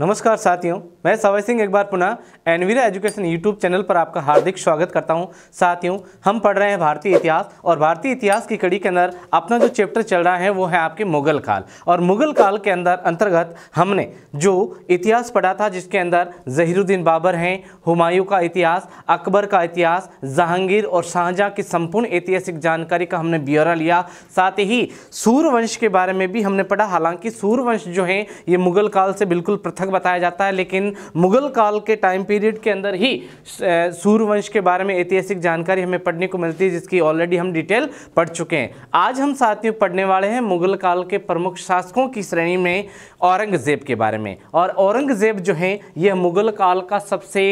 नमस्कार साथियों मैं सवय सिंह एक बार पुनः एनवीरा एजुकेशन यूट्यूब चैनल पर आपका हार्दिक स्वागत करता हूं साथियों हम पढ़ रहे हैं भारतीय इतिहास और भारतीय इतिहास की कड़ी के अंदर अपना जो चैप्टर चल रहा है वो है आपके मुगल काल और मुगल काल के अंदर अंतर्गत हमने जो इतिहास पढ़ा था जिसके अंदर जहीरुद्दीन बाबर हैं हुमायूं का इतिहास अकबर का इतिहास जहांगीर और शाहजहाँ की संपूर्ण ऐतिहासिक जानकारी का हमने ब्यौरा लिया साथ ही सूर्यवंश के बारे में भी हमने पढ़ा हालांकि सूर्यवंश जो है ये मुगल काल से बिल्कुल पृथक सार्थक बताया जाता है लेकिन मुगल काल के टाइम पीरियड के अंदर ही सूर्यवंश के बारे में ऐतिहासिक जानकारी हमें पढ़ने को मिलती है जिसकी ऑलरेडी हम डिटेल पढ़ चुके हैं आज हम साथियों पढ़ने वाले हैं मुगल काल के प्रमुख शासकों की श्रेणी में औरंगज़ेब के बारे में और औरंगज़ेब जो है यह मुगल काल का सबसे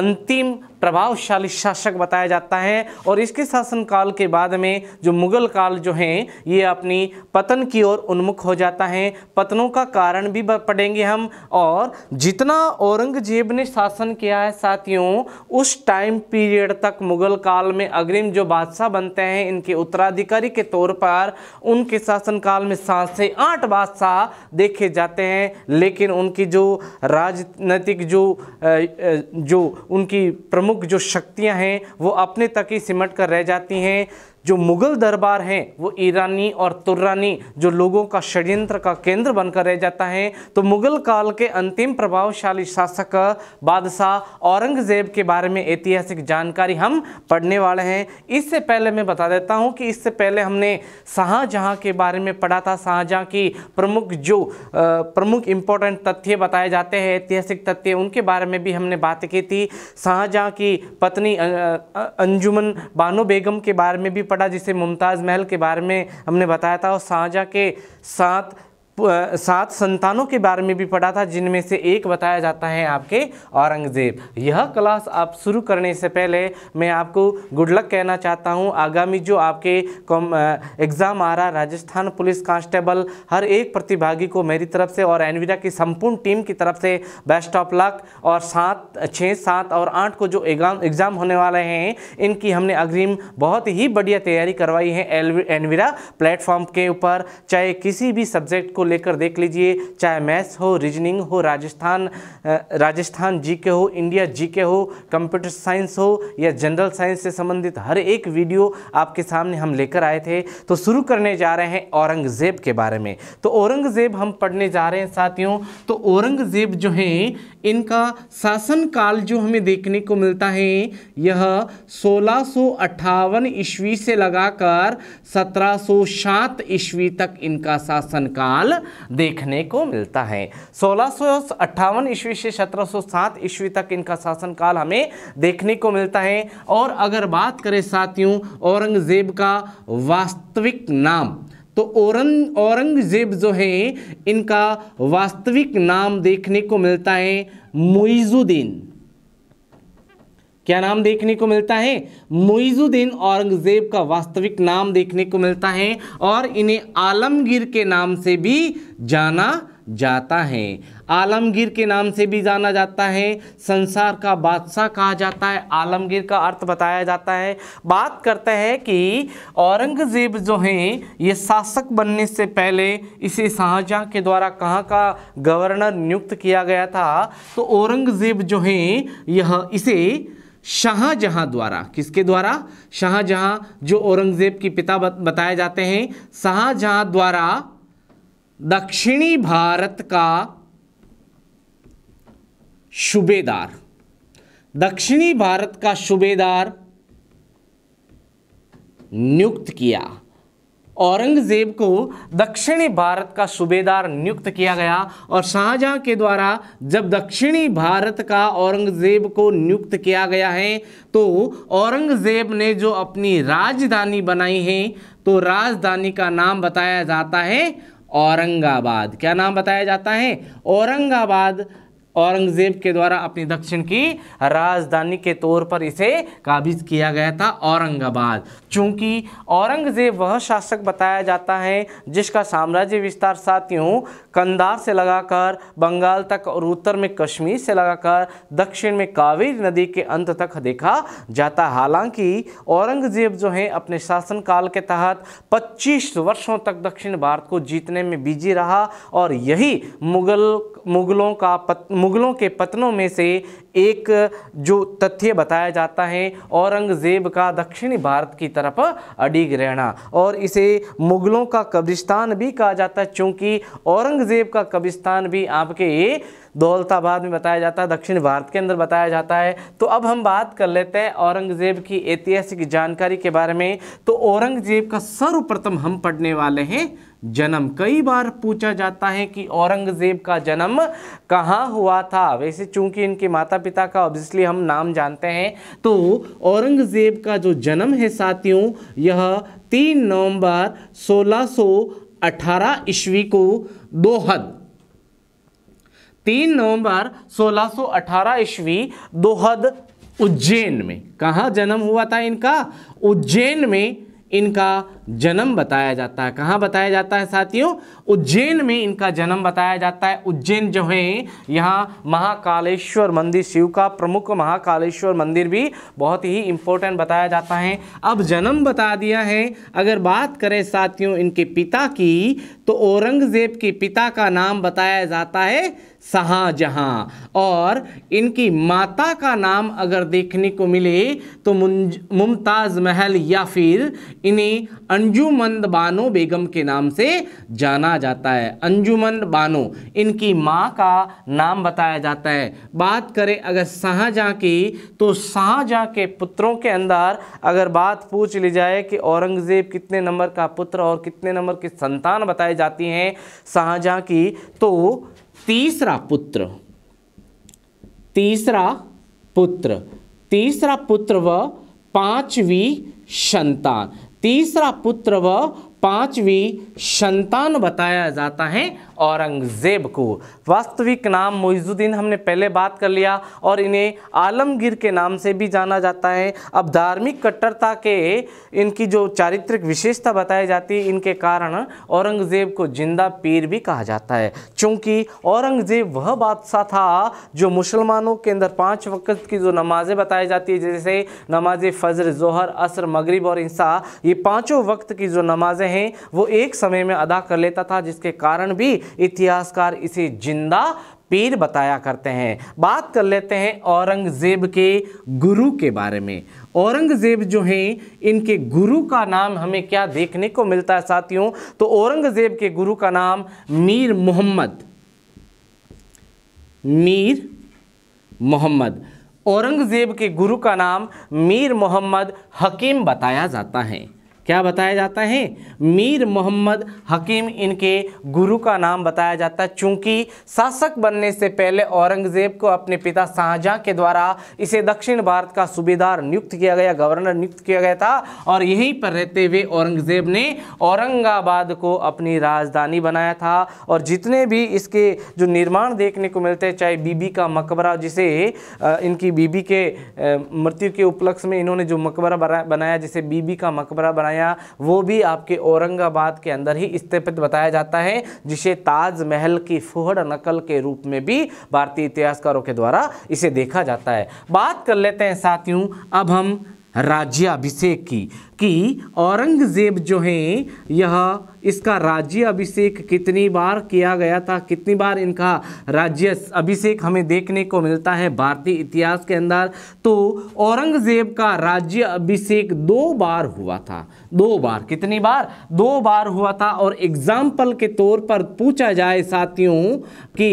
अंतिम प्रभावशाली शासक बताया जाता है और इसके शासनकाल के बाद में जो मुगल काल जो है ये अपनी पतन की ओर उन्मुख हो जाता है पतनों का कारण भी पढ़ेंगे हम और और जितना औरंगजेब ने शासन किया है साथियों उस टाइम पीरियड तक मुगल काल में अग्रिम जो बादशाह बनते हैं इनके उत्तराधिकारी के तौर पर उनके शासनकाल में सात से आठ बादशाह देखे जाते हैं लेकिन उनकी जो राजनीतिक जो जो उनकी प्रमुख जो शक्तियां हैं वो अपने तक ही सिमट कर रह जाती हैं जो मुग़ल दरबार हैं वो ईरानी और तुर्रानी जो लोगों का षड्यंत्र का केंद्र बनकर रह जाता है तो मुग़ल काल के अंतिम प्रभावशाली शासक बादशाह औरंगज़ेब के बारे में ऐतिहासिक जानकारी हम पढ़ने वाले हैं इससे पहले मैं बता देता हूँ कि इससे पहले हमने शाहजहाँ के बारे में पढ़ा था शाहजहाँ की प्रमुख जो प्रमुख इम्पोर्टेंट तथ्य बताए जाते हैं ऐतिहासिक तथ्य उनके बारे में भी हमने बात की थी शाहजहाँ की पत्नी अंजुमन बानो बेगम के बारे में भी पड़ा जिसे मुमताज़ महल के बारे में हमने बताया था और शाहजहाँ के साथ सात संतानों के बारे में भी पढ़ा था जिनमें से एक बताया जाता है आपके औरंगज़ेब यह क्लास आप शुरू करने से पहले मैं आपको गुड लक कहना चाहता हूँ आगामी जो आपके एग्ज़ाम आ रहा राजस्थान पुलिस कांस्टेबल हर एक प्रतिभागी को मेरी तरफ से और एनविरा की संपूर्ण टीम की तरफ से बेस्ट ऑफ लक और सात छः सात और आठ को जो एग्ज़ाम एग्ज़ाम होने वाले हैं इनकी हमने अग्रिम बहुत ही बढ़िया तैयारी करवाई है एनविरा प्लेटफॉर्म के ऊपर चाहे किसी भी सब्जेक्ट को लेकर देख लीजिए चाहे मैथ्स हो रीजनिंग हो राजस्थान राजस्थान जी के हो इंडिया जी के हो कंप्यूटर साइंस हो या जनरल साइंस से संबंधित हर एक वीडियो आपके सामने हम लेकर आए थे तो शुरू करने जा रहे हैं औरंगज़ेब के बारे में तो औरंगज़ेब हम पढ़ने जा रहे हैं साथियों तो औरंगज़ेब जो हैं इनका शासनकाल जो हमें देखने को मिलता है यह सोलह ईस्वी से लगाकर सत्रह ईस्वी तक इनका शासनकाल स्थल देखने को मिलता है सोलह ईस्वी से 1707 ईस्वी तक इनका शासनकाल हमें देखने को मिलता है और अगर बात करें साथियों औरंगजेब का वास्तविक नाम तो औरंग औरंगजेब जो है इनका वास्तविक नाम देखने को मिलता है मुइजुद्दीन क्या नाम देखने को मिलता है मुइजुद्दीन औरंगजेब का वास्तविक नाम देखने को मिलता है और इन्हें आलमगीर के नाम से भी जाना जाता है आलमगीर के नाम से भी जाना जाता है संसार का बादशाह कहा जाता है आलमगीर का अर्थ बताया जाता है बात करते हैं कि औरंगज़ेब जो हैं ये शासक बनने से पहले इसे शाहजहाँ के द्वारा कहाँ का गवर्नर नियुक्त किया गया था तो औरंगज़ेब जो हैं यह इसे शाहजहां द्वारा किसके द्वारा शाहजहां जो औरंगज़ेब की पिता बताए जाते हैं शाहजहां द्वारा दक्षिणी भारत का सूबेदार दक्षिणी भारत का सूबेदार नियुक्त किया औरंगजेब को दक्षिणी भारत का सूबेदार नियुक्त किया गया और शाहजहां के द्वारा जब दक्षिणी भारत का औरंगजेब को नियुक्त किया गया है तो औरंगजेब ने जो अपनी राजधानी बनाई है तो राजधानी का नाम बताया जाता है औरंगाबाद क्या नाम बताया जाता है औरंगाबाद औरंगज़ेब के द्वारा अपनी दक्षिण की राजधानी के तौर पर इसे काबिज किया गया था औरंगाबाद चूँकि औरंगज़ेब वह शासक बताया जाता है जिसका साम्राज्य विस्तार साथियों कंधार से लगाकर बंगाल तक और उत्तर में कश्मीर से लगाकर दक्षिण में कावेरी नदी के अंत तक देखा जाता हालांकि औरंगज़ेब जो है अपने शासनकाल के तहत पच्चीस वर्षों तक दक्षिण भारत को जीतने में बिजी रहा और यही मुगल मुगलों का मुग़लों के पतनों में से एक जो तथ्य बताया जाता है औरंगज़ेब का दक्षिणी भारत की तरफ अडिग रहना और इसे मुग़लों का कब्रिस्तान भी कहा जाता है क्योंकि औरंगज़ेब का कब्रिस्तान भी आपके दौलताबाद में बताया जाता है दक्षिण भारत के अंदर बताया जाता है तो अब हम बात कर लेते हैं औरंगज़ेब की ऐतिहासिक जानकारी के बारे में तो औरंगज़ेब का सर्वप्रथम हम पढ़ने वाले हैं जन्म कई बार पूछा जाता है कि औरंगज़ेब का जन्म कहाँ हुआ था वैसे चूंकि इनके माता पिता का ऑब्वियसली हम नाम जानते हैं तो औरंगज़ेब का जो जन्म है साथियों यह तीन नवंबर 1618 ईस्वी को दोहद तीन नवंबर 1618 ईस्वी दोहद उज्जैन में कहाँ जन्म हुआ था इनका उज्जैन में इनका जन्म बताया जाता है कहाँ बताया जाता है साथियों उज्जैन में इनका जन्म बताया जाता है उज्जैन जो है यहाँ महाकालेश्वर मंदिर शिव का प्रमुख महाकालेश्वर मंदिर भी बहुत ही इम्पोर्टेंट बताया जाता है अब जन्म बता दिया है अगर बात करें साथियों इनके पिता की तो औरंगज़ेब के पिता का नाम बताया जाता है शाहजहाँ और इनकी माता का नाम अगर देखने को मिले तो मुमताज़ महल या फिर इन्हें अंजुमंद बानो बेगम के नाम से जाना जाता है अंजुमंद बानो इनकी माँ का नाम बताया जाता है बात करें अगर शाहजहाँ की तो शाहजहाँ के पुत्रों के अंदर अगर बात पूछ ली जाए कि औरंगज़ेब कितने नंबर का पुत्र और कितने नंबर की संतान बताई जाती हैं शाहजहाँ की तो तीसरा पुत्र तीसरा पुत्र तीसरा पुत्र व पांचवी संतान तीसरा पुत्र व पांचवी संतान बताया जाता है औरंगज़ेब को वास्तविक नाम मोइजुद्दीन हमने पहले बात कर लिया और इन्हें आलमगीर के नाम से भी जाना जाता है अब धार्मिक कट्टरता के इनकी जो चारित्रिक विशेषता बताई जाती है इनके कारण औरंगज़ेब को जिंदा पीर भी कहा जाता है क्योंकि औरंगज़ेब वह बादशाह था जो मुसलमानों के अंदर पाँच वक्त की जो नमाज़ें बताई जाती है जैसे नमाज फ़जर जोहर असर मगरब और इंसा ये पाँचों वक्त की जो नमाज़ें हैं वो एक समय में अदा कर लेता था जिसके कारण भी इतिहासकार इसे जिंदा पीर बताया करते हैं बात कर लेते हैं औरंगज़ेब के गुरु के बारे में औरंगज़ेब जो हैं इनके गुरु का नाम हमें क्या देखने को मिलता है साथियों तो औरंगज़ेब के गुरु का नाम मीर मोहम्मद मीर मोहम्मद औरंगज़ेब के गुरु का नाम मीर मोहम्मद हकीम बताया जाता है क्या बताया जाता है मीर मोहम्मद हकीम इनके गुरु का नाम बताया जाता है चूंकि शासक बनने से पहले औरंगज़ेब को अपने पिता शाहजहाँ के द्वारा इसे दक्षिण भारत का सूबेदार नियुक्त किया गया गवर्नर नियुक्त किया गया था और यहीं पर रहते हुए औरंगज़ेब ने औरंगाबाद को अपनी राजधानी बनाया था और जितने भी इसके जो निर्माण देखने को मिलते हैं चाहे बीबी का मकबरा जिसे इनकी बीबी के मृत्यु के उपलक्ष्य में इन्होंने जो मकबरा बनाया जिसे बीबी का मकबरा बनाया बनाया वो भी आपके औरंगाबाद के अंदर ही स्थापित बताया जाता है जिसे ताजमहल की फुहड़ नकल के रूप में भी भारतीय इतिहासकारों के द्वारा इसे देखा जाता है बात कर लेते हैं साथियों अब हम राज्याभिषेक की कि औरंगज़ेब जो हैं यह इसका राज्य अभिषेक कितनी बार किया गया था कितनी बार इनका राज्य अभिषेक हमें देखने को मिलता है भारतीय इतिहास के अंदर तो औरंगज़ेब का राज्य अभिषेक दो बार हुआ था दो बार कितनी बार दो बार हुआ था और एग्जाम्पल के तौर पर पूछा जाए साथियों कि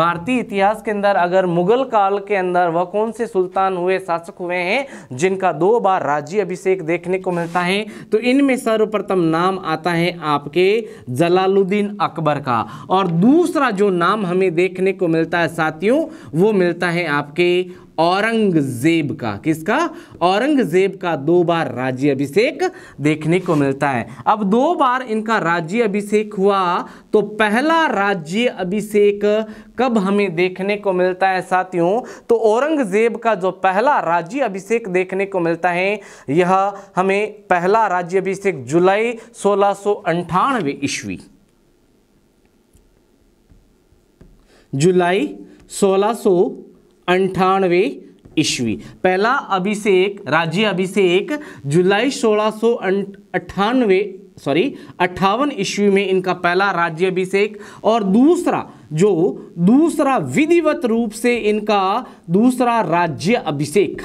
भारतीय इतिहास के अंदर अगर मुगल काल के अंदर वह कौन से सुल्तान हुए शासक हुए हैं जिनका दो बार राज्य अभिषेक देखने को मिलता रहता है तो इनमें सर्वप्रथम नाम आता है आपके जलालुद्दीन अकबर का और दूसरा जो नाम हमें देखने को मिलता है साथियों वो मिलता है आपके औरंगजेब का किसका औरंगजेब का दो बार राज्य अभिषेक देखने को मिलता है अब दो बार इनका राज्य अभिषेक हुआ तो पहला राज्य अभिषेक कब हमें देखने को मिलता है साथियों तो औरंगजेब का जो पहला राज्य अभिषेक देखने को मिलता है यह हमें पहला राज्य अभिषेक जुलाई सोलह सो ईस्वी जुलाई सोलह अंठानवे ईस्वी पहला अभिषेक राज्य अभिषेक जुलाई सोलह सो सॉरी अं- अट्ठावन ईस्वी में इनका पहला राज्य अभिषेक और दूसरा जो दूसरा विधिवत रूप से इनका दूसरा राज्य अभिषेक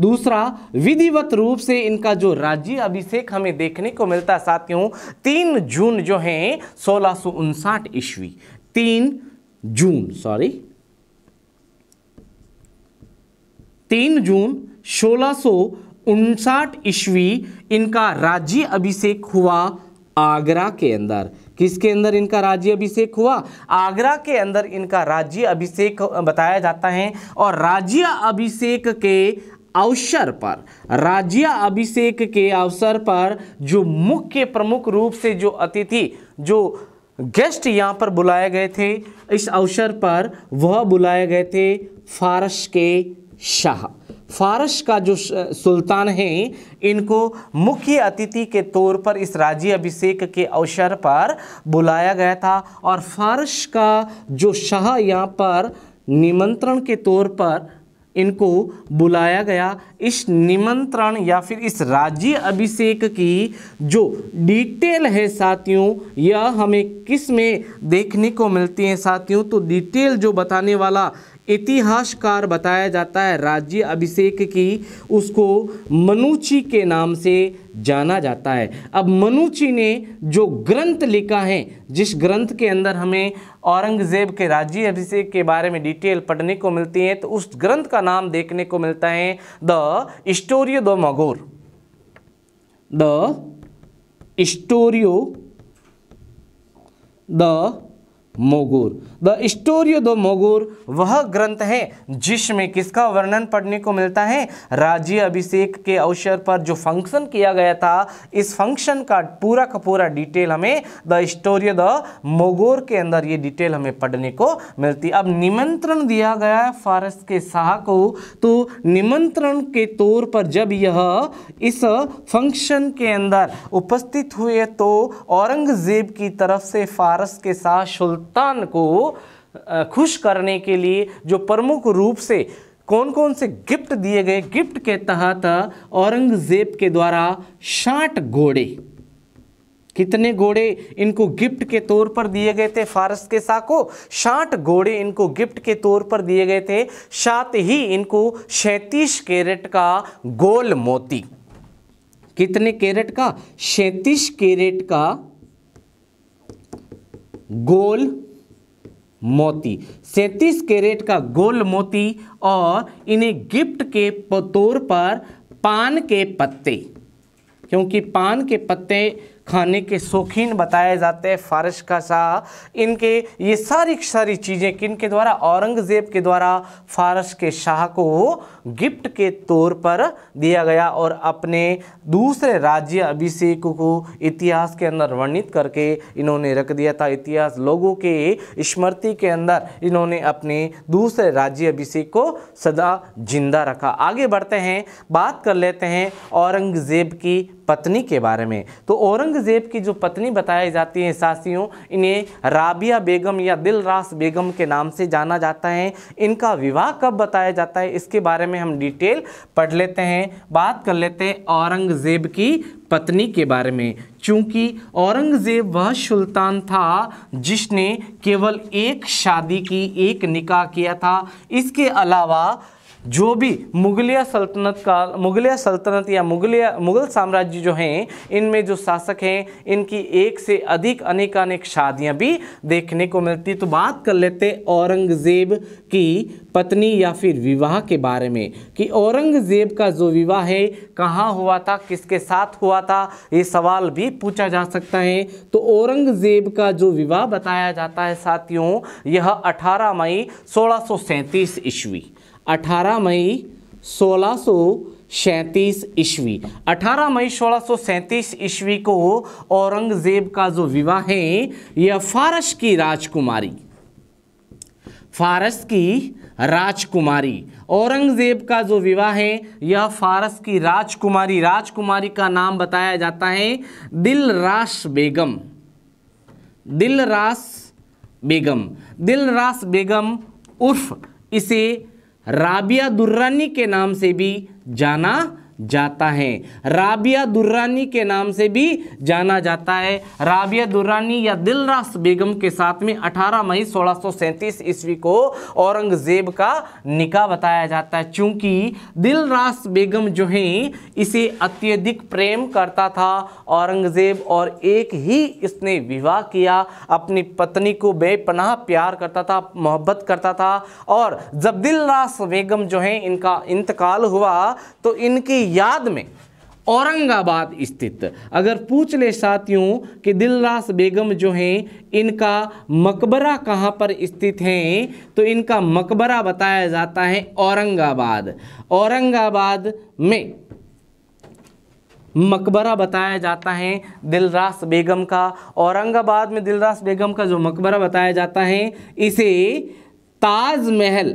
दूसरा विधिवत रूप से इनका जो राज्य अभिषेक हमें देखने को मिलता है साथियों तीन जून जो है सोलह ईस्वी तीन जून सॉरी तीन जून सोलह ईस्वी इनका राज्य अभिषेक हुआ आगरा के अंदर किसके अंदर इनका राज्य अभिषेक हुआ आगरा के अंदर इनका राज्य अभिषेक बताया जाता है और राज्य अभिषेक के अवसर पर राज्य अभिषेक के अवसर पर जो मुख्य प्रमुख रूप से जो अतिथि जो गेस्ट यहाँ पर बुलाए गए थे इस अवसर पर वह बुलाए गए थे फारस के शाह फारस का जो सुल्तान है इनको मुख्य अतिथि के तौर पर इस राज्य अभिषेक के अवसर पर बुलाया गया था और फारस का जो शाह यहाँ पर निमंत्रण के तौर पर इनको बुलाया गया इस निमंत्रण या फिर इस राज्य अभिषेक की जो डिटेल है साथियों यह हमें किस में देखने को मिलती है साथियों तो डिटेल जो बताने वाला इतिहासकार बताया जाता है राज्य अभिषेक की उसको मनुची के नाम से जाना जाता है अब मनुची ने जो ग्रंथ लिखा है जिस ग्रंथ के अंदर हमें औरंगज़ेब के राज्य अभिषेक के बारे में डिटेल पढ़ने को मिलती है तो उस ग्रंथ का नाम देखने को मिलता है द स्टोरियो द मगोर द स्टोरियो द मोगोर द स्टोरी द मोगुर वह ग्रंथ है जिसमें किसका वर्णन पढ़ने को मिलता है राज्य अभिषेक के अवसर पर जो फंक्शन किया गया था इस फंक्शन का पूरा का पूरा डिटेल हमें द स्टोरी द मोगोर के अंदर ये डिटेल हमें पढ़ने को मिलती अब निमंत्रण दिया गया है फारस के शाह को तो निमंत्रण के तौर पर जब यह इस फंक्शन के अंदर उपस्थित हुए तो औरंगजेब की तरफ से फारस के शाह सुल्तान को खुश करने के लिए जो प्रमुख रूप से कौन कौन से गिफ्ट दिए गए गिफ्ट के तहत औरंगजेब के द्वारा साठ घोड़े कितने घोड़े इनको गिफ्ट के तौर पर दिए गए थे फारस के शाह को साठ घोड़े इनको गिफ्ट के तौर पर दिए गए थे साथ ही इनको सैंतीस कैरेट का गोल मोती कितने कैरेट का सैतीस कैरेट का गोल मोती सैंतीस कैरेट का गोल मोती और इन्हें गिफ्ट के तौर पर पान के पत्ते क्योंकि पान के पत्ते खाने के शौकीन बताए जाते हैं फारश का शाह इनके ये सारी सारी चीज़ें किन के द्वारा औरंगज़ेब के द्वारा फारश के शाह को वो गिफ्ट के तौर पर दिया गया और अपने दूसरे राज्य अभिषेक को इतिहास के अंदर वर्णित करके इन्होंने रख दिया था इतिहास लोगों के स्मृति के अंदर इन्होंने अपने दूसरे राज्य अभिषेक को सदा जिंदा रखा आगे बढ़ते हैं बात कर लेते हैं औरंगजेब की पत्नी के बारे में तो औरंगज़ेब की जो पत्नी बताई जाती है सासियों इन्हें राबिया बेगम या दिलरास बेगम के नाम से जाना जाता है इनका विवाह कब बताया जाता है इसके बारे में में हम डिटेल पढ़ लेते हैं बात कर लेते हैं औरंगज़ेब की पत्नी के बारे में चूंकि औरंगज़ेब वह सुल्तान था जिसने केवल एक शादी की एक निकाह किया था इसके अलावा जो भी मुगलिया सल्तनत का मुगलिया सल्तनत या मुगलिया मुगल साम्राज्य जो हैं इनमें जो शासक हैं इनकी एक से अधिक अनेकानेक शादियां भी देखने को मिलती तो बात कर लेते औरंगज़ेब की पत्नी या फिर विवाह के बारे में कि औरंगज़ेब का जो विवाह है कहाँ हुआ था किसके साथ हुआ था ये सवाल भी पूछा जा सकता है तो औरंगज़ेब का जो विवाह बताया जाता है साथियों यह 18 मई सोलह ईस्वी 18 मई सोलह सैंतीस ईस्वी 18 मई सोलह सैंतीस ईस्वी को औरंगजेब का जो विवाह है यह फारस की राजकुमारी फारस की राजकुमारी औरंगजेब का जो विवाह है यह फारस की राजकुमारी राजकुमारी का नाम बताया जाता है दिलरास बेगम दिलरास बेगम दिलरास बेगम उर्फ इसे राबिया दुर्रानी के नाम से भी जाना जाता है राबिया दुर्रानी के नाम से भी जाना जाता है राबिया दुर्रानी या दिलरास बेगम के साथ में 18 मई सोलह ईस्वी को औरंगजेब का निकाह बताया जाता है क्योंकि दिलरास बेगम जो है इसे अत्यधिक प्रेम करता था औरंगजेब और एक ही इसने विवाह किया अपनी पत्नी को बेपनाह प्यार करता था मोहब्बत करता था और जब दिलरास बेगम जो है इनका इंतकाल हुआ तो इनकी याद में औरंगाबाद स्थित अगर पूछ ले साथियों कि दिलरास बेगम जो हैं इनका मकबरा कहाँ पर स्थित हैं तो इनका मकबरा बताया जाता है औरंगाबाद औरंगाबाद में मकबरा बताया जाता है दिलरास बेगम का औरंगाबाद में दिलरास बेगम का जो मकबरा बताया जाता है इसे ताजमहल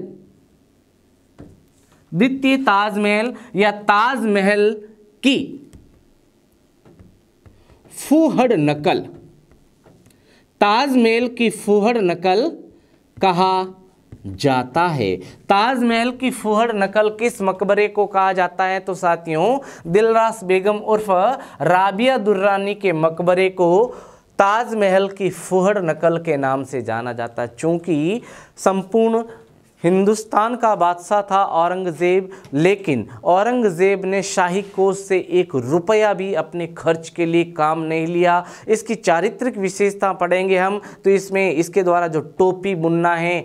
द्वितीय ताजमहल या ताजमहल की फूहड़ नकल ताजमहल की फूहड़ नकल कहा जाता है ताजमहल की फूहड़ नकल किस मकबरे को कहा जाता है तो साथियों दिलरास बेगम उर्फ राबिया दुर्रानी के मकबरे को ताजमहल की फुहड़ नकल के नाम से जाना जाता है चूंकि संपूर्ण हिंदुस्तान का बादशाह था औरंगज़ेब लेकिन औरंगज़ेब ने शाही कोष से एक रुपया भी अपने खर्च के लिए काम नहीं लिया इसकी चारित्रिक विशेषता पढ़ेंगे हम तो इसमें इसके द्वारा जो टोपी बुनना है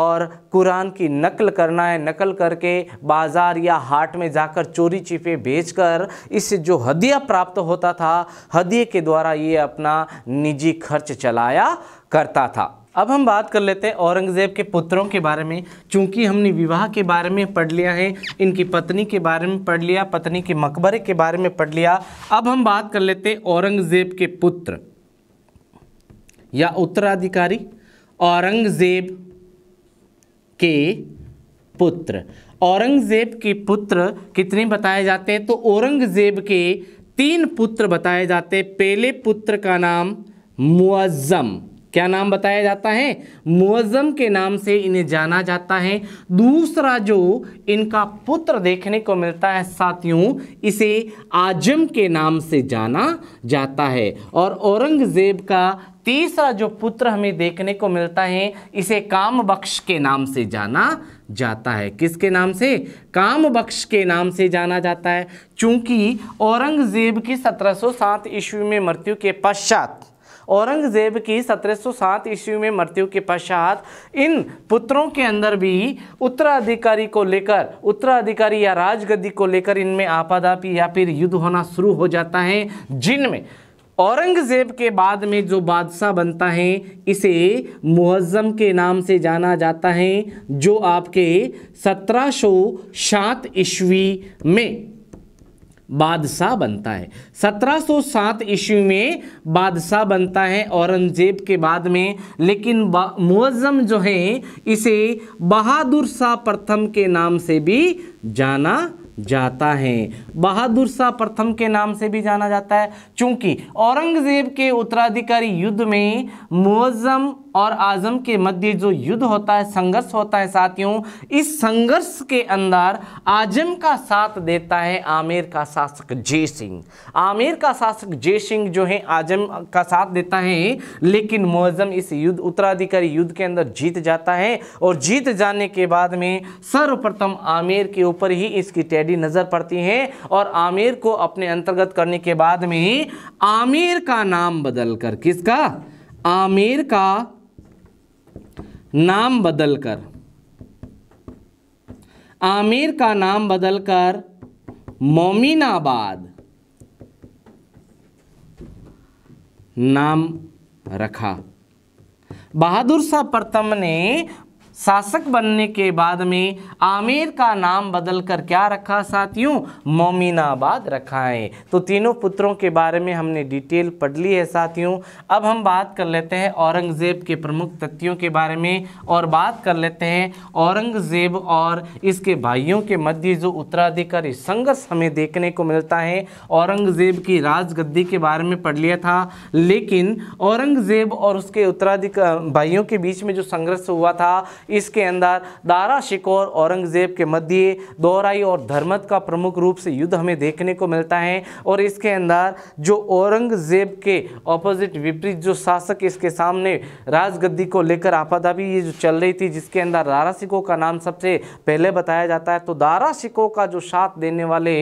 और कुरान की नकल करना है नकल करके बाज़ार या हाट में जाकर चोरी चिपे बेचकर इससे जो हदिया प्राप्त होता था हदिये के द्वारा ये अपना निजी खर्च चलाया करता था अब हम बात कर लेते हैं औरंगज़ेब के पुत्रों के बारे में चूंकि हमने विवाह के बारे में पढ़ लिया है इनकी पत्नी के बारे में पढ़ लिया पत्नी के मकबरे के बारे में पढ़ लिया अब हम बात कर लेते हैं औरंगज़ेब के पुत्र या उत्तराधिकारी औरंगज़ेब के पुत्र औरंगज़ेब के पुत्र कितने बताए जाते हैं तो औरंगज़ेब के तीन पुत्र बताए जाते हैं पहले पुत्र का नाम मुआजम क्या नाम बताया जाता है मुअज्जम के नाम से इन्हें जाना जाता है दूसरा जो इनका पुत्र देखने को मिलता है साथियों इसे आजम के नाम से जाना जाता है और औरंगज़ेब का तीसरा जो पुत्र हमें देखने को मिलता है इसे काम बख्श के नाम से जाना जाता है किसके नाम से काम बख्श के नाम से जाना जाता है चूंकि औरंगज़ेब की 1707 ईस्वी में मृत्यु के पश्चात औरंगजेब की 1707 ईस्वी में मृत्यु के पश्चात इन पुत्रों के अंदर भी उत्तराधिकारी को लेकर उत्तराधिकारी या राजगद्दी को लेकर इनमें आपादापी या फिर युद्ध होना शुरू हो जाता है जिनमें औरंगज़ेब के बाद में जो बादशाह बनता है इसे मुहज़म के नाम से जाना जाता है जो आपके सत्रह सौ सात ईस्वी में बादशाह बनता है 1707 ईस्वी में बादशाह बनता है औरंगजेब के बाद में लेकिन मुअज़म जो है इसे बहादुर शाह प्रथम के नाम से भी जाना जाता है बहादुर शाह प्रथम के नाम से भी जाना जाता है क्योंकि औरंगजेब के उत्तराधिकारी युद्ध में मुअज़म और आज़म के मध्य जो युद्ध होता है संघर्ष होता है साथियों इस संघर्ष के अंदर आजम का साथ देता है आमिर का शासक जय सिंह आमिर का शासक जय सिंह जो है आजम का साथ देता है लेकिन मुआजम इस युद्ध उत्तराधिकारी युद्ध के अंदर जीत जाता है और जीत जाने के बाद में सर्वप्रथम आमिर के ऊपर ही इसकी टेडी नज़र पड़ती है और आमिर को अपने अंतर्गत करने के बाद में आमिर का नाम बदलकर किसका आमिर का नाम बदलकर आमिर का नाम बदलकर मोमिनाबाद नाम रखा बहादुर शाह प्रथम ने शासक बनने के बाद में आमिर का नाम बदल कर क्या रखा साथियों मोमिनाबाद रखा है तो तीनों पुत्रों के बारे में हमने डिटेल पढ़ ली है साथियों अब हम बात कर लेते हैं औरंगज़ेब के प्रमुख तथ्यों के बारे में और बात कर लेते हैं औरंगज़ेब और इसके भाइयों के मध्य जो उत्तराधिकारी संघर्ष हमें देखने को मिलता है औरंगज़ेब की राजगद्दी के बारे में पढ़ लिया था लेकिन औरंगज़ेब और उसके उत्तराधिकार भाइयों के बीच में जो संघर्ष हुआ था इसके अंदर दारा शिकोर औरंगज़ेब के मध्य दोहराई और धर्मत का प्रमुख रूप से युद्ध हमें देखने को मिलता है और इसके अंदर जो औरंगज़ेब के ऑपोजिट विपरीत जो शासक इसके सामने राजगद्दी को लेकर आपदा भी ये जो चल रही थी जिसके अंदर दारा सिको का नाम सबसे पहले बताया जाता है तो दारा सिको का जो साथ देने वाले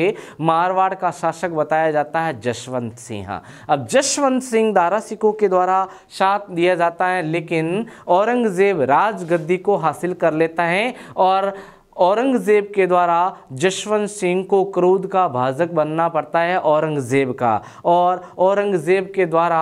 मारवाड़ का शासक बताया जाता है जसवंत सिंह अब जसवंत सिंह दारा सिको के द्वारा साथ दिया जाता है लेकिन औरंगज़ेब राजगद्दी को को हासिल कर लेता है और औरंगज़ेब के द्वारा जशवंत सिंह को क्रोध का भाजक बनना पड़ता है औरंगज़ेब का और औरंगज़ेब के द्वारा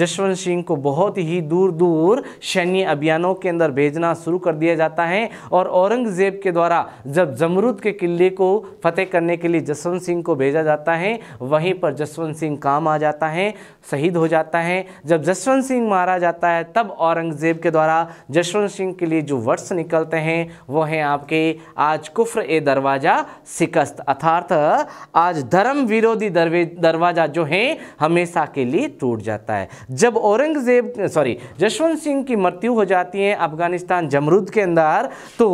जशवंत सिंह को बहुत ही दूर दूर सैन्य अभियानों के अंदर भेजना शुरू कर दिया जाता है और औरंगज़ेब के द्वारा जब जमरूद के किले को फतेह करने के लिए जसवंत सिंह को भेजा जाता है वहीं पर जसवंत सिंह काम आ जाता है शहीद हो जाता है जब जसवंत सिंह मारा जाता है तब औरंगज़ेब के द्वारा जसवंत सिंह के लिए जो वर्ष निकलते हैं वो हैं आपके आज कुफ्र ए दरवाज़ा शिकस्त अर्थात आज धर्म विरोधी दरवाज़ा जो है हमेशा के लिए टूट जाता है जब औरंगजेब सॉरी जसवंत सिंह की मृत्यु हो जाती है अफगानिस्तान जमरूद के अंदर तो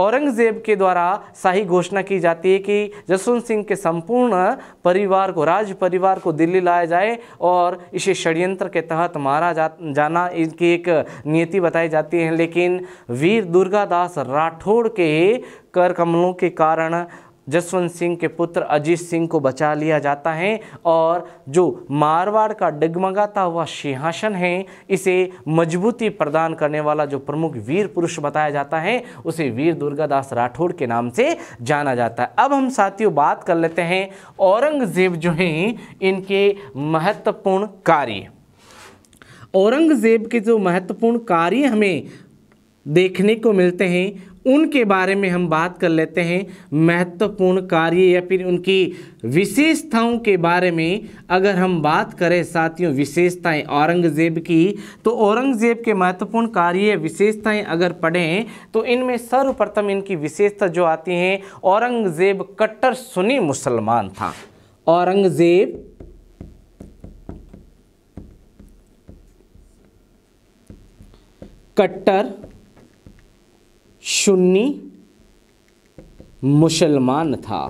औरंगज़ेब के द्वारा शाही घोषणा की जाती है कि जसवंत सिंह के संपूर्ण परिवार को राज परिवार को दिल्ली लाया जाए और इसे षड्यंत्र के तहत मारा जा जाना इनकी एक नियति बताई जाती है लेकिन वीर दुर्गादास राठौड़ के कर कमलों के कारण जसवंत सिंह के पुत्र अजीत सिंह को बचा लिया जाता है और जो मारवाड़ का डगमगाता हुआ सिंहासन है इसे मजबूती प्रदान करने वाला जो प्रमुख वीर पुरुष बताया जाता है उसे वीर दुर्गादास राठौड़ के नाम से जाना जाता है अब हम साथियों बात कर लेते हैं औरंगजेब जो हैं इनके महत्वपूर्ण कार्य औरंगजेब के जो महत्वपूर्ण कार्य हमें देखने को मिलते हैं उनके बारे में हम बात कर लेते हैं महत्वपूर्ण कार्य या फिर उनकी विशेषताओं के बारे में अगर हम बात करें साथियों विशेषताएं औरंगज़ेब की तो औरंगज़ेब के महत्वपूर्ण कार्य विशेषताएं अगर पढ़ें तो इनमें सर्वप्रथम इनकी विशेषता जो आती हैं औरंगज़ेब कट्टर सुनी मुसलमान था औरंगज़ेब कट्टर सुन्नी मुसलमान था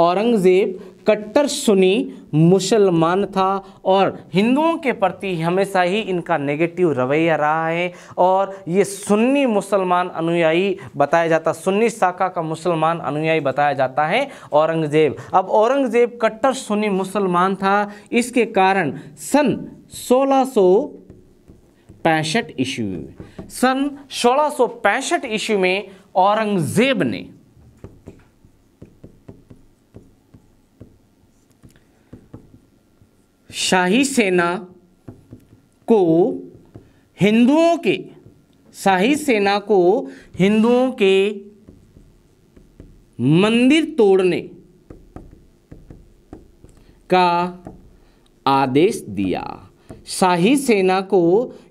औरंगज़ेब कट्टर सुनी मुसलमान था और हिंदुओं के प्रति हमेशा ही इनका नेगेटिव रवैया रहा है और ये सुन्नी मुसलमान अनुयायी बताया जाता सुन्नी शाखा का मुसलमान अनुयायी बताया जाता है औरंगज़ेब अब औरंगज़ेब कट्टर सुनी मुसलमान था इसके कारण सन सोलह पैंसठ ईस्वी में सन सोलह सौ पैंसठ ईस्वी में औरंगजेब ने शाही सेना को हिंदुओं के शाही सेना को हिंदुओं के मंदिर तोड़ने का आदेश दिया शाही सेना को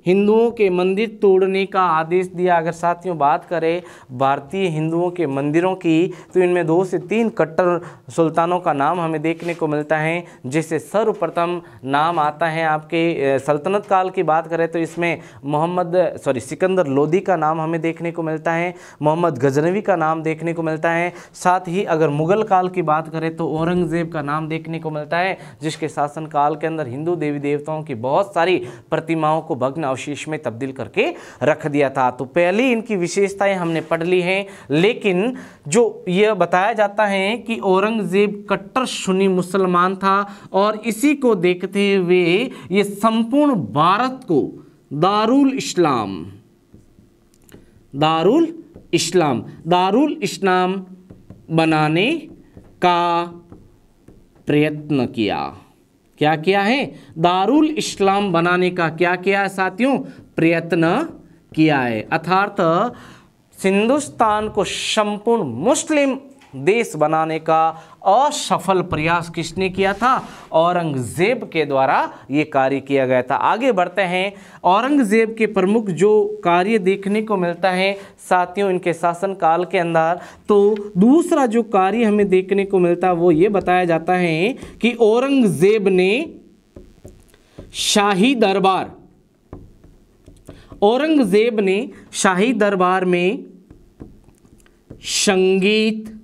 हिंदुओं के मंदिर तोड़ने का आदेश दिया अगर साथियों बात करें भारतीय हिंदुओं के मंदिरों की तो इनमें दो से तीन कट्टर सुल्तानों का नाम हमें देखने को मिलता है जिससे सर्वप्रथम नाम आता है आपके सल्तनत काल की बात करें तो इसमें मोहम्मद सॉरी सिकंदर लोधी का नाम हमें देखने को मिलता है मोहम्मद गजनवी का नाम देखने को मिलता है साथ ही अगर मुगल काल की बात करें तो औरंगज़ेब का नाम देखने को मिलता है जिसके शासनकाल के अंदर हिंदू देवी देवताओं की बहुत सारी प्रतिमाओं को भग्न अवशेष में तब्दील करके रख दिया था तो पहली इनकी विशेषताएं हमने पढ़ ली हैं लेकिन जो यह बताया जाता है कि औरंगजेब कट्टर सुनी मुसलमान था और इसी को देखते हुए ये संपूर्ण भारत को दारुल इस्लाम दारुल इस्लाम दारुल इस्लाम बनाने का प्रयत्न किया क्या किया है दारुल इस्लाम बनाने का क्या किया है साथियों प्रयत्न किया है अर्थात हिंदुस्तान को संपूर्ण मुस्लिम देश बनाने का असफल प्रयास किसने किया था औरंगज़ेब के द्वारा ये कार्य किया गया था आगे बढ़ते हैं औरंगज़ेब के प्रमुख जो कार्य देखने को मिलता है साथियों इनके शासनकाल के अंदर तो दूसरा जो कार्य हमें देखने को मिलता है वो ये बताया जाता है कि औरंगज़ेब ने शाही दरबार औरंगज़ेब ने शाही दरबार में संगीत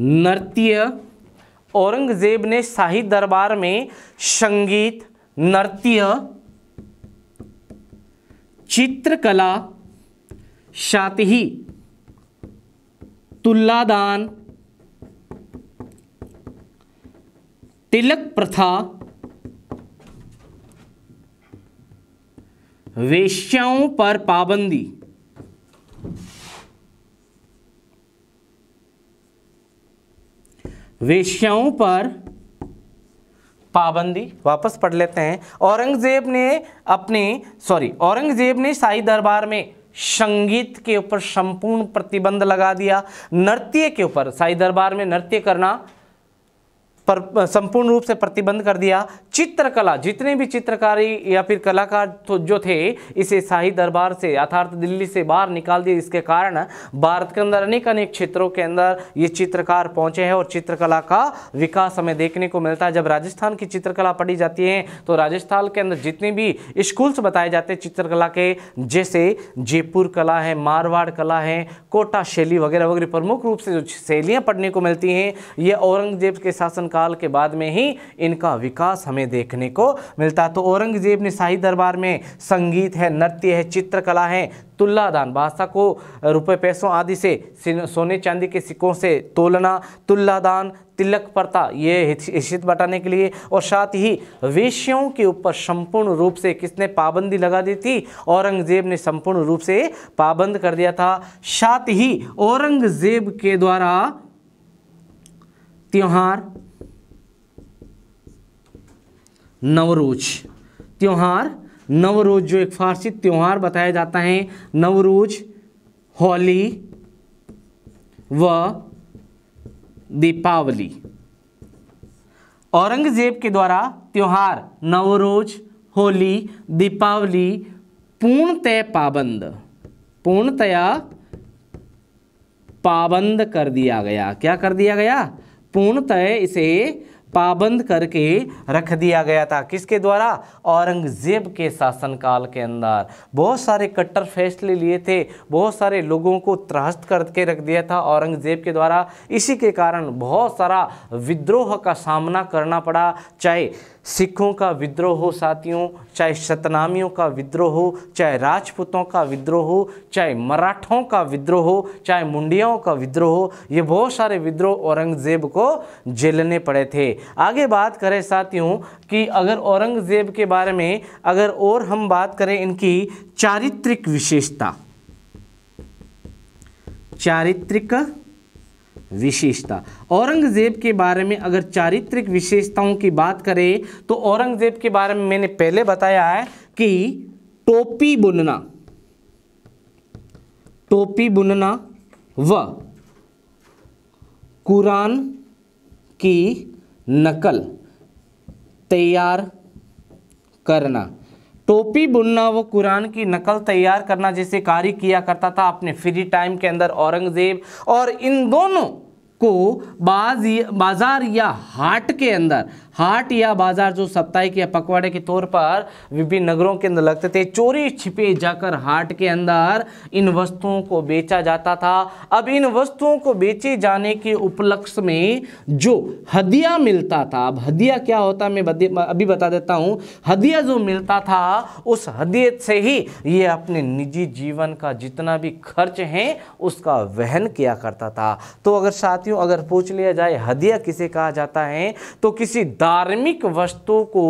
नृत्य औरंगजेब ने शाही दरबार में संगीत नृत्य चित्रकला शातही तुल्लादान तिलक प्रथा वेश्याओं पर पाबंदी वेश्याओं पर पाबंदी वापस पढ़ लेते हैं औरंगजेब ने अपने सॉरी औरंगजेब ने शाही दरबार में संगीत के ऊपर संपूर्ण प्रतिबंध लगा दिया नृत्य के ऊपर शाही दरबार में नृत्य करना पर संपूर्ण रूप से प्रतिबंध कर दिया चित्रकला जितने भी चित्रकारी या फिर कलाकार तो जो थे इसे शाही दरबार से अर्थात दिल्ली से बाहर निकाल दिया इसके कारण भारत के अंदर अनेक अनेक क्षेत्रों के अंदर ये चित्रकार पहुंचे हैं और चित्रकला का विकास हमें देखने को मिलता है जब राजस्थान की चित्रकला पढ़ी जाती है तो राजस्थान के अंदर जितने भी स्कूल्स बताए जाते हैं चित्रकला के जैसे जयपुर कला है मारवाड़ कला है कोटा शैली वगैरह वगैरह प्रमुख रूप से जो शैलियाँ पढ़ने को मिलती हैं यह औरंगजेब के शासन काल के बाद में ही इनका विकास हमें देखने को मिलता तो औरंगजेब ने शाही दरबार में संगीत है नृत्य है चित्रकला है तुल्लादान बादशाह को रुपए पैसों आदि से सोने चांदी के सिक्कों से तोलना तुल्लादान तिलक प्रथा ये हित बटाने के लिए और साथ ही वेश्याओं के ऊपर संपूर्ण रूप से किसने पाबंदी लगा दी थी औरंगजेब ने संपूर्ण रूप से पाबंद कर दिया था साथ ही औरंगजेब के द्वारा त्यौहार नवरोज त्यौहार नवरोज जो एक फारसी त्यौहार बताया जाता है नवरोज होली व दीपावली औरंगजेब के द्वारा त्यौहार नवरोज होली दीपावली पूर्णतः पाबंद पूर्णतया पाबंद कर दिया गया क्या कर दिया गया पूर्णतः इसे पाबंद करके रख दिया गया था किसके द्वारा औरंगज़ेब के शासनकाल के अंदर बहुत सारे कट्टर फैसले लिए थे बहुत सारे लोगों को त्रास्त करके रख दिया था औरंगज़ेब के द्वारा इसी के कारण बहुत सारा विद्रोह का सामना करना पड़ा चाहे सिखों का विद्रोह हो साथियों चाहे सतनामियों का विद्रोह हो चाहे राजपूतों का विद्रोह हो चाहे मराठों का विद्रोह हो चाहे मुंडियाओं का विद्रोह हो ये बहुत सारे विद्रोह औरंगज़ेब को झेलने पड़े थे आगे बात करें साथियों कि अगर औरंगज़ेब के बारे में अगर और हम बात करें इनकी चारित्रिक विशेषता चारित्रिक विशेषता औरंगज़ेब के बारे में अगर चारित्रिक विशेषताओं की बात करें तो औरंगज़ेब के बारे में मैंने पहले बताया है कि टोपी बुनना टोपी बुनना व कुरान की नकल तैयार करना टोपी बुनना वो कुरान की नकल तैयार करना जैसे कार्य किया करता था अपने फ्री टाइम के अंदर औरंगज़ेब और इन दोनों को बाज बाज़ार या हाट के अंदर हाट या बाजार जो सप्ताहिक या पकवाड़े के तौर पर विभिन्न नगरों के अंदर लगते थे चोरी छिपे जाकर हाट के अंदर इन वस्तुओं को बेचा जाता था अब इन वस्तुओं को बेचे जाने के उपलक्ष्य में जो हदिया मिलता था अब हदिया क्या होता मैं अभी बता देता हूँ हदिया जो मिलता था उस हदिये से ही ये अपने निजी जीवन का जितना भी खर्च है उसका वहन किया करता था तो अगर साथियों अगर पूछ लिया जाए हदिया किसे कहा जाता है तो किसी धार्मिक वस्तु को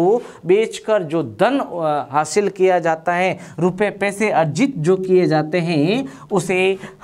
बेचकर जो धन हासिल किया जाता है रुपए पैसे अर्जित जो किए जाते हैं उसे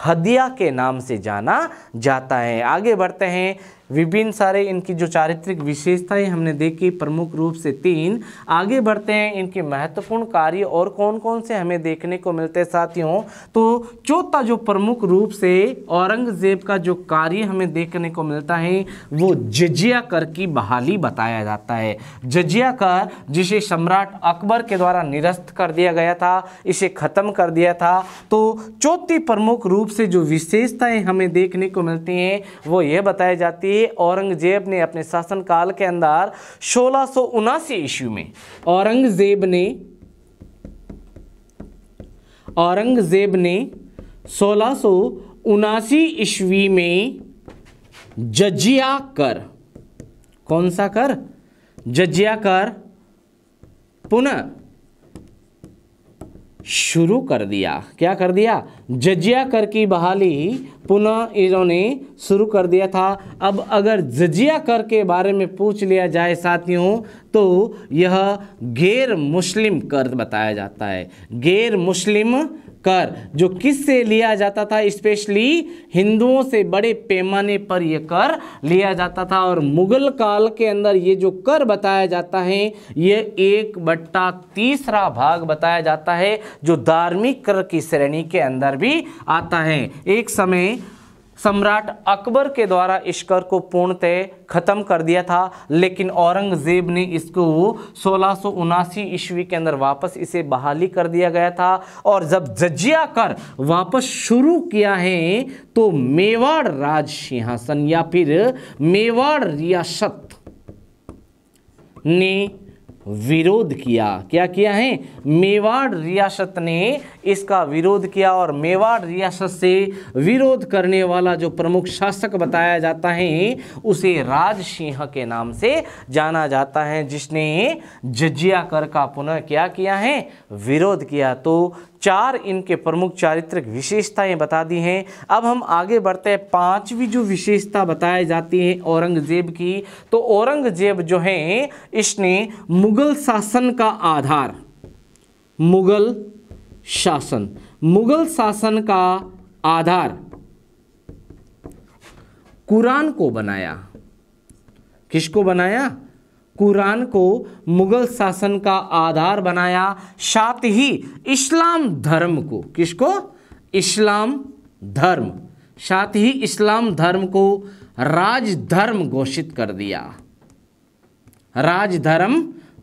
हदिया के नाम से जाना जाता है आगे बढ़ते हैं विभिन्न सारे इनकी जो चारित्रिक विशेषताएं हमने देखी प्रमुख रूप से तीन आगे बढ़ते हैं इनके महत्वपूर्ण कार्य और कौन कौन से हमें देखने को मिलते हैं साथियों तो चौथा जो प्रमुख रूप से औरंगजेब का जो कार्य हमें देखने को मिलता है वो जजिया कर की बहाली बताया जाता है जजिया कर जिसे सम्राट अकबर के द्वारा निरस्त कर दिया गया था इसे ख़त्म कर दिया था तो चौथी प्रमुख रूप से जो विशेषताएं हमें देखने को मिलती हैं वो ये बताई जाती है ये औरंगजेब ने अपने शासनकाल के अंदर सोलह सौ उनासी ईस्वी में औरंगजेब ने औरंगजेब ने सोलह सौ उनासी ईस्वी में जजिया कर कौन सा कर जजिया कर पुनः शुरू कर दिया क्या कर दिया जजिया कर की बहाली पुनः इन्होंने शुरू कर दिया था अब अगर जजिया कर के बारे में पूछ लिया जाए साथियों तो यह गैर मुस्लिम कर बताया जाता है गैर मुस्लिम कर जो किस से लिया जाता था स्पेशली हिंदुओं से बड़े पैमाने पर यह कर लिया जाता था और मुगल काल के अंदर ये जो कर बताया जाता है ये एक बट्टा तीसरा भाग बताया जाता है जो धार्मिक कर की श्रेणी के अंदर भी आता है एक समय सम्राट अकबर के द्वारा ईश्कर को पूर्णतः खत्म कर दिया था लेकिन औरंगजेब ने इसको सोलह ईस्वी के अंदर वापस इसे बहाली कर दिया गया था और जब जजिया कर वापस शुरू किया है तो मेवाड़ राज सिंहासन या फिर मेवाड़ रियासत ने विरोध किया क्या किया है मेवाड़ रियासत ने इसका विरोध किया और मेवाड़ रियासत से विरोध करने वाला जो प्रमुख शासक बताया जाता है उसे राज सिंह के नाम से जाना जाता है जिसने जजिया कर का पुनः क्या किया है विरोध किया तो चार इनके प्रमुख चारित्रिक विशेषताएं बता दी हैं अब हम आगे बढ़ते हैं पांचवी जो विशेषता बताई जाती है औरंगजेब की तो औरंगजेब जो हैं इसने मुग़ल शासन का आधार मुग़ल शासन मुग़ल शासन का आधार कुरान को बनाया किसको बनाया कुरान को मुग़ल शासन का आधार बनाया साथ ही इस्लाम धर्म को किसको इस्लाम धर्म साथ ही इस्लाम धर्म को राजधर्म घोषित कर दिया राजधर्म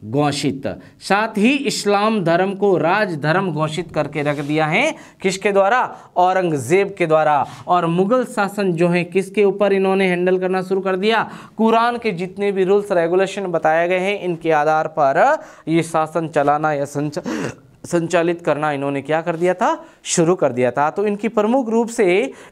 घोषित साथ ही इस्लाम धर्म को राज धर्म घोषित करके रख दिया है किसके द्वारा औरंगज़ेब के द्वारा और मुग़ल शासन जो है किसके ऊपर इन्होंने हैंडल करना शुरू कर दिया कुरान के जितने भी रूल्स रेगुलेशन बताए गए हैं इनके आधार पर ये शासन चलाना या संच संचालित करना इन्होंने क्या कर दिया था शुरू कर दिया था तो इनकी प्रमुख रूप से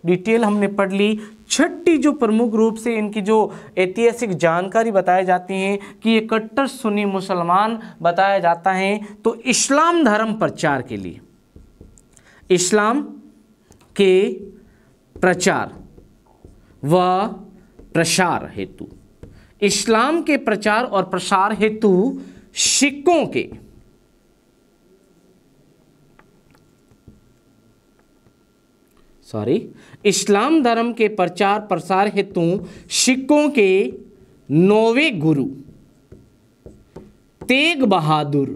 डिटेल हमने पढ़ ली छठी जो प्रमुख रूप से इनकी जो ऐतिहासिक जानकारी बताई जाती है कि ये कट्टर सुनी मुसलमान बताया जाता है तो इस्लाम धर्म प्रचार के लिए इस्लाम के प्रचार व प्रसार हेतु इस्लाम के प्रचार और प्रसार हेतु सिक्कों के सॉरी इस्लाम धर्म के प्रचार प्रसार हेतु सिखों के नौवे गुरु तेग बहादुर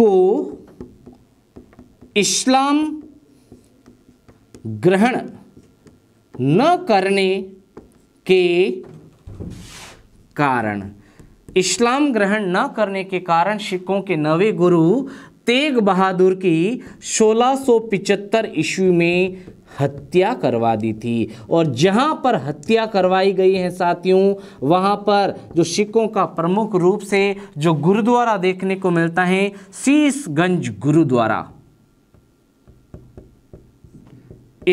को इस्लाम ग्रहण न करने के कारण इस्लाम ग्रहण न करने के कारण सिखों के नवे गुरु तेग बहादुर की 1675 ईस्वी में हत्या करवा दी थी और जहां पर हत्या करवाई गई है साथियों वहां पर जो सिखों का प्रमुख रूप से जो गुरुद्वारा देखने को मिलता है शीसगंज गुरुद्वारा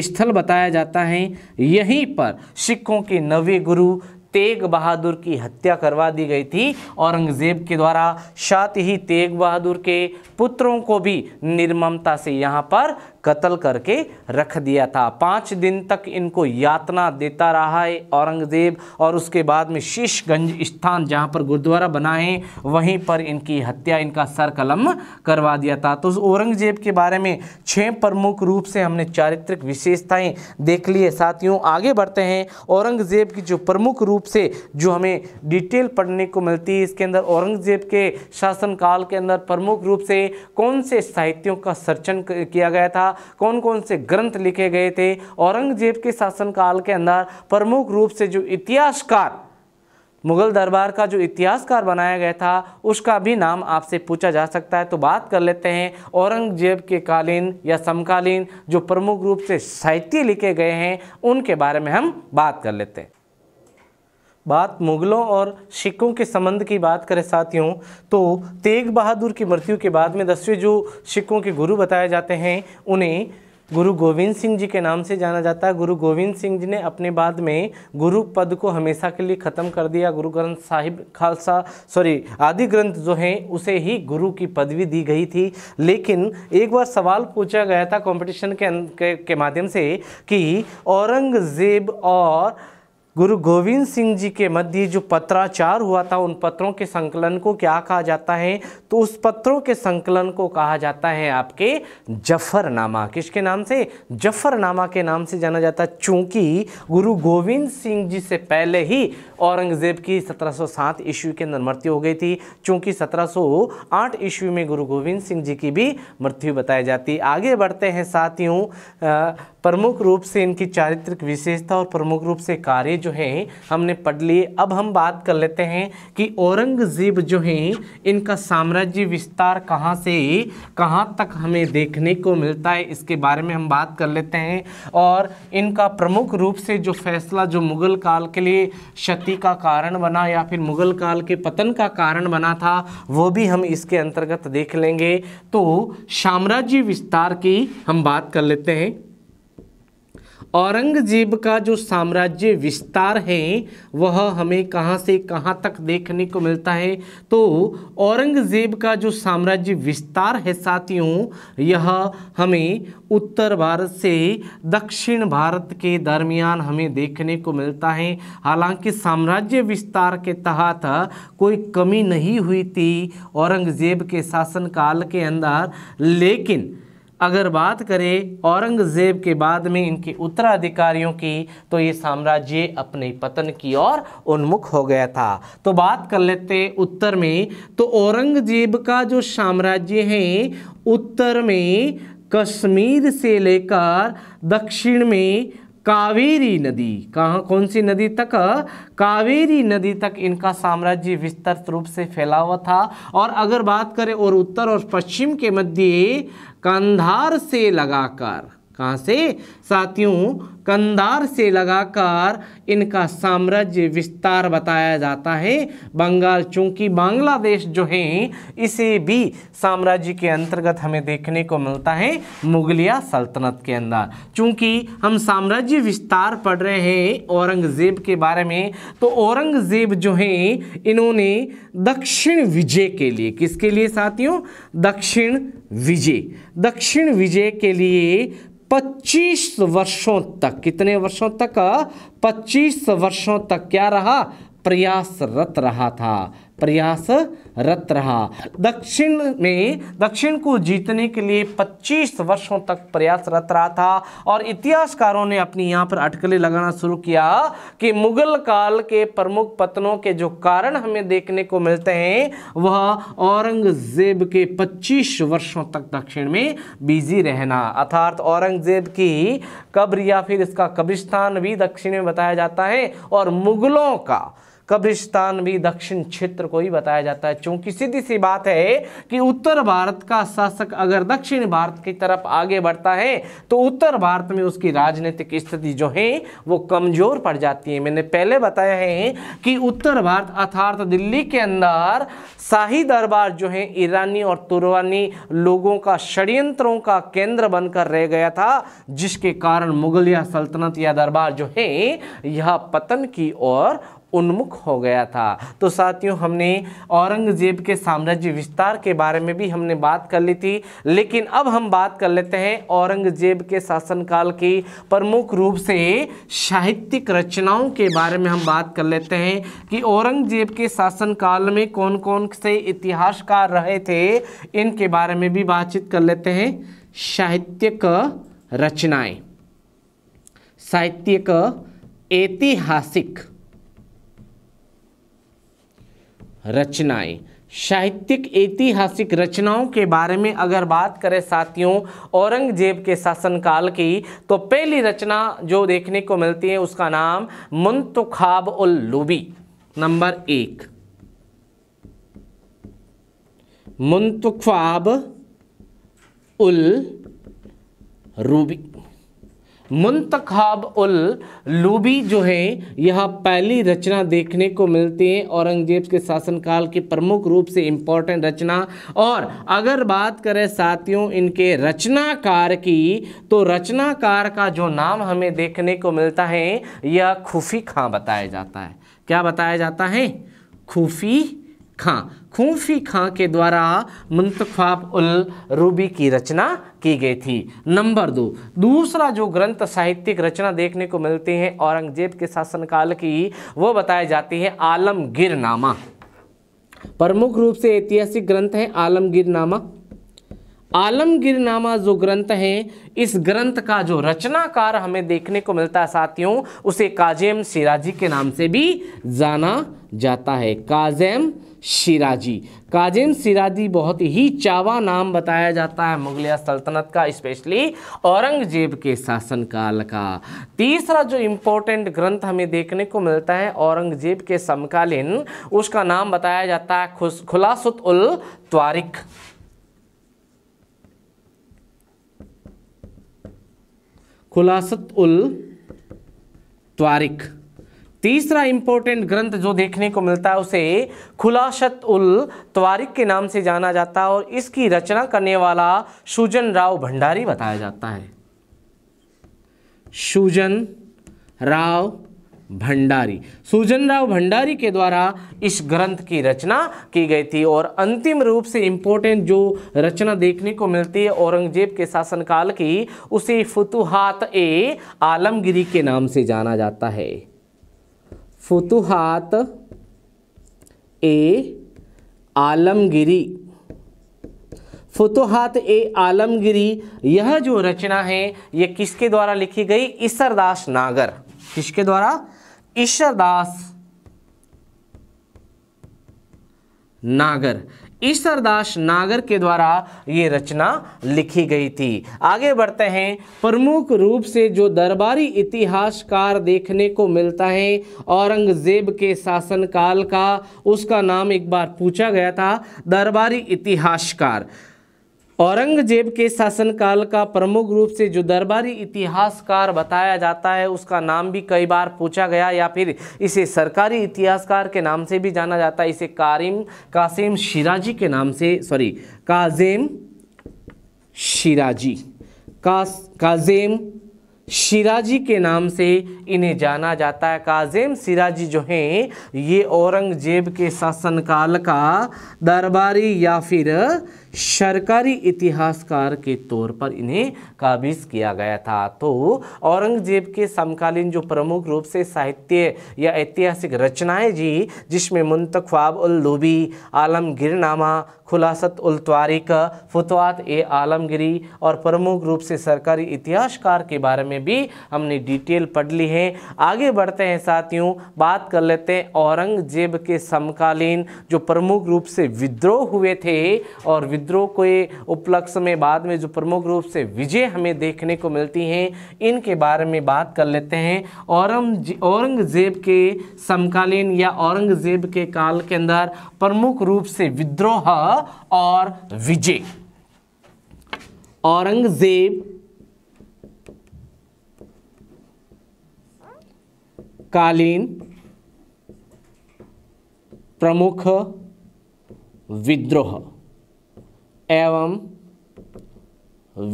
स्थल बताया जाता है यहीं पर सिखों के नवे गुरु तेग बहादुर की हत्या करवा दी गई थी औरंगज़ेब के द्वारा साथ ही तेग बहादुर के पुत्रों को भी निर्ममता से यहाँ पर कत्ल करके रख दिया था पाँच दिन तक इनको यातना देता रहा है औरंगज़ेब और उसके बाद में शीशगंज स्थान जहाँ पर गुरुद्वारा बना है वहीं पर इनकी हत्या इनका सर कलम करवा दिया था तो औरंगज़ेब के बारे में छः प्रमुख रूप से हमने चारित्रिक विशेषताएँ देख लिए साथियों आगे बढ़ते हैं औरंगज़ेब की जो प्रमुख रूप से जो हमें डिटेल पढ़ने को मिलती है इसके अंदर औरंगज़ेब के शासनकाल के अंदर प्रमुख रूप से कौन से साहित्यों का सर्चन किया गया था कौन कौन से ग्रंथ लिखे गए थे औरंगजेब के शासनकाल के अंदर प्रमुख रूप से जो इतिहासकार मुगल दरबार का जो इतिहासकार बनाया गया था उसका भी नाम आपसे पूछा जा सकता है तो बात कर लेते हैं औरंगजेब के कालीन या समकालीन जो प्रमुख रूप से साहित्य लिखे गए हैं उनके बारे में हम बात कर लेते हैं बात मुग़लों और सिखों के संबंध की बात करें साथियों तो तेग बहादुर की मृत्यु के बाद में दसवें जो सिखों के गुरु बताए जाते हैं उन्हें गुरु गोविंद सिंह जी के नाम से जाना जाता है गुरु गोविंद सिंह जी ने अपने बाद में गुरु पद को हमेशा के लिए ख़त्म कर दिया गुरु ग्रंथ साहिब खालसा सॉरी आदि ग्रंथ जो हैं उसे ही गुरु की पदवी दी गई थी लेकिन एक बार सवाल पूछा गया था कंपटीशन के के, के माध्यम से कि औरंगज़ेब और गुरु गोविंद सिंह जी के मध्य जो पत्राचार हुआ था उन पत्रों के संकलन को क्या कहा जाता है तो उस पत्रों के संकलन को कहा जाता है आपके जफरनामा किसके नाम से जफरनामा के नाम से जाना जाता है चूँकि गुरु गोविंद सिंह जी से पहले ही औरंगज़ेब की 1707 ईस्वी के अंदर मृत्यु हो गई थी चूंकि 1708 ईस्वी में गुरु गोविंद सिंह जी की भी मृत्यु बताई जाती आगे बढ़ते हैं साथियों प्रमुख रूप से इनकी चारित्रिक विशेषता और प्रमुख रूप से कार्य जो हैं हमने पढ़ लिए अब हम बात कर लेते हैं कि औरंगज़ेब जो हैं इनका साम्राज्य विस्तार कहाँ से कहाँ तक हमें देखने को मिलता है इसके बारे में हम बात कर लेते हैं और इनका प्रमुख रूप से जो फैसला जो मुग़ल काल के लिए क्षति क्रांति का कारण बना या फिर मुगल काल के पतन का कारण बना था वो भी हम इसके अंतर्गत देख लेंगे तो साम्राज्य विस्तार की हम बात कर लेते हैं औरंगजेब का जो साम्राज्य विस्तार है वह हमें कहाँ से कहाँ तक देखने को मिलता है तो औरंगजेब का जो साम्राज्य विस्तार है साथियों यह हमें उत्तर भारत से दक्षिण भारत के दरमियान हमें देखने को मिलता है हालांकि साम्राज्य विस्तार के तहत कोई कमी नहीं हुई थी औरंगजेब के शासनकाल के अंदर लेकिन अगर बात करें औरंगज़ेब के बाद में इनके उत्तराधिकारियों की तो ये साम्राज्य अपने पतन की ओर उन्मुख हो गया था तो बात कर लेते उत्तर में तो औरंगजेब का जो साम्राज्य है उत्तर में कश्मीर से लेकर दक्षिण में कावेरी नदी कहाँ कौन सी नदी तक कावेरी नदी तक इनका साम्राज्य विस्तृत रूप से फैला हुआ था और अगर बात करें और उत्तर और पश्चिम के मध्य कंधार से लगाकर कहाँ से साथियों कंधार से लगाकर इनका साम्राज्य विस्तार बताया जाता है बंगाल चूंकि बांग्लादेश जो है इसे भी साम्राज्य के अंतर्गत हमें देखने को मिलता है मुगलिया सल्तनत के अंदर चूंकि हम साम्राज्य विस्तार पढ़ रहे हैं औरंगज़ेब के बारे में तो औरंगज़ेब जो है इन्होंने दक्षिण विजय के लिए किसके लिए साथियों दक्षिण विजय दक्षिण विजय के लिए 25 वर्षों तक कितने वर्षों तक 25 वर्षों तक क्या रहा प्रयासरत रहा था प्रयासरत रहा दक्षिण में दक्षिण को जीतने के लिए 25 वर्षों तक प्रयासरत रहा था और इतिहासकारों ने अपनी यहाँ पर अटकलें लगाना शुरू किया कि मुगल काल के प्रमुख पतनों के जो कारण हमें देखने को मिलते हैं वह औरंगजेब के 25 वर्षों तक दक्षिण में बिजी रहना अर्थात औरंगजेब की कब्र या फिर इसका कब्रिस्तान भी दक्षिण में बताया जाता है और मुगलों का कब्रिस्तान भी दक्षिण क्षेत्र को ही बताया जाता है क्योंकि सीधी सी बात है कि उत्तर भारत का शासक अगर दक्षिण भारत की तरफ आगे बढ़ता है तो उत्तर भारत में उसकी राजनीतिक स्थिति जो है वो कमज़ोर पड़ जाती है मैंने पहले बताया है कि उत्तर भारत अर्थात दिल्ली के अंदर शाही दरबार जो है ईरानी और तुरानी लोगों का षड्यंत्रों का केंद्र बनकर रह गया था जिसके कारण मुगलिया सल्तनत या दरबार जो है यह पतन की ओर उन्मुख हो गया था तो साथियों हमने औरंगजेब के साम्राज्य विस्तार के बारे में भी हमने बात कर ली थी लेकिन अब हम बात कर लेते हैं औरंगजेब के शासनकाल की प्रमुख रूप से साहित्यिक रचनाओं के बारे में हम बात कर लेते हैं कि औरंगजेब के शासनकाल में कौन कौन से इतिहासकार रहे थे इनके बारे में भी बातचीत कर लेते हैं साहित्यिक रचनाएं साहित्यिक ऐतिहासिक रचनाएं साहित्यिक ऐतिहासिक रचनाओं के बारे में अगर बात करें साथियों औरंगजेब के शासनकाल की तो पहली रचना जो देखने को मिलती है उसका नाम मुंतखाब उल लूबी नंबर एक मुंतुखाब उल रूबी मुंतखाब उल लूबी जो हैं यह पहली रचना देखने को मिलती है औरंगजेब के शासनकाल की प्रमुख रूप से इम्पोर्टेंट रचना और अगर बात करें साथियों इनके रचनाकार की तो रचनाकार का जो नाम हमें देखने को मिलता है यह खुफ़ी खां बताया जाता है क्या बताया जाता है खुफी खां खूफी खां के द्वारा मुंतफाब उल रूबी की रचना की गई थी नंबर दो दूसरा जो ग्रंथ साहित्यिक रचना देखने को मिलती है औरंगजेब के शासनकाल की वो बताई जाती है आलमगीरनामा प्रमुख रूप से ऐतिहासिक ग्रंथ है आलमगीरनामा आलमगीरनामा जो ग्रंथ है इस ग्रंथ का जो रचनाकार हमें देखने को मिलता है साथियों उसे काजेम सिराजी के नाम से भी जाना जाता है काजेम सिराजी काजिम सिराजी बहुत ही चावा नाम बताया जाता है मुगलिया सल्तनत का स्पेशली औरंगजेब के शासनकाल का तीसरा जो इम्पोर्टेंट ग्रंथ हमें देखने को मिलता है औरंगजेब के समकालीन उसका नाम बताया जाता है खुस खुलासत उल त्वारिक खुलासत उल त्वारिक तीसरा इंपॉर्टेंट ग्रंथ जो देखने को मिलता है उसे खुलाशत उल त्वारिक के नाम से जाना जाता है और इसकी रचना करने वाला सुजन राव भंडारी बताया जाता है सुजन राव भंडारी सुजन राव भंडारी के द्वारा इस ग्रंथ की रचना की गई थी और अंतिम रूप से इंपॉर्टेंट जो रचना देखने को मिलती है औरंगजेब के शासनकाल की उसे फतुहात ए आलमगिरी के नाम से जाना जाता है फुतुहात ए आलमगिरी फुतुहात ए आलमगिरी यह जो रचना है यह किसके द्वारा लिखी गई ईश्वरदास नागर किसके द्वारा ईश्वरदास नागर ईश्वरदास नागर के द्वारा ये रचना लिखी गई थी आगे बढ़ते हैं प्रमुख रूप से जो दरबारी इतिहासकार देखने को मिलता है औरंगजेब के शासनकाल का उसका नाम एक बार पूछा गया था दरबारी इतिहासकार औरंगजेब के शासनकाल का प्रमुख रूप से जो दरबारी इतिहासकार बताया जाता है उसका नाम भी कई बार पूछा गया या फिर इसे सरकारी इतिहासकार के नाम से भी जाना जाता है इसे कारिम कासिम शिराजी के नाम से सॉरी काजेम शिराजी का काजेम शिराजी के नाम से इन्हें जाना जाता है काजेम सिराजी जो हैं ये औरंगजेब के शासनकाल का दरबारी या फिर सरकारी इतिहासकार के तौर पर इन्हें काबिज किया गया था तो औरंगजेब के समकालीन जो प्रमुख रूप से साहित्य या ऐतिहासिक रचनाएं जी जिसमें ख्वाब उल लूबी आलमगिरनामा खुलासत उल तारिक फतवात ए आलमगिरी और प्रमुख रूप से सरकारी इतिहासकार के बारे में भी हमने डिटेल पढ़ ली है आगे बढ़ते हैं साथियों बात कर लेते हैं औरंगजेब के समकालीन जो प्रमुख रूप से विद्रोह हुए थे और विद्रोह विद्रोह के उपलक्ष्य में बाद में जो प्रमुख रूप से विजय हमें देखने को मिलती हैं इनके बारे में बात कर लेते हैं औरंग औरंगजेब के समकालीन या औरंगजेब के काल के अंदर प्रमुख रूप से विद्रोह और विजय औरंगजेब कालीन प्रमुख विद्रोह एवं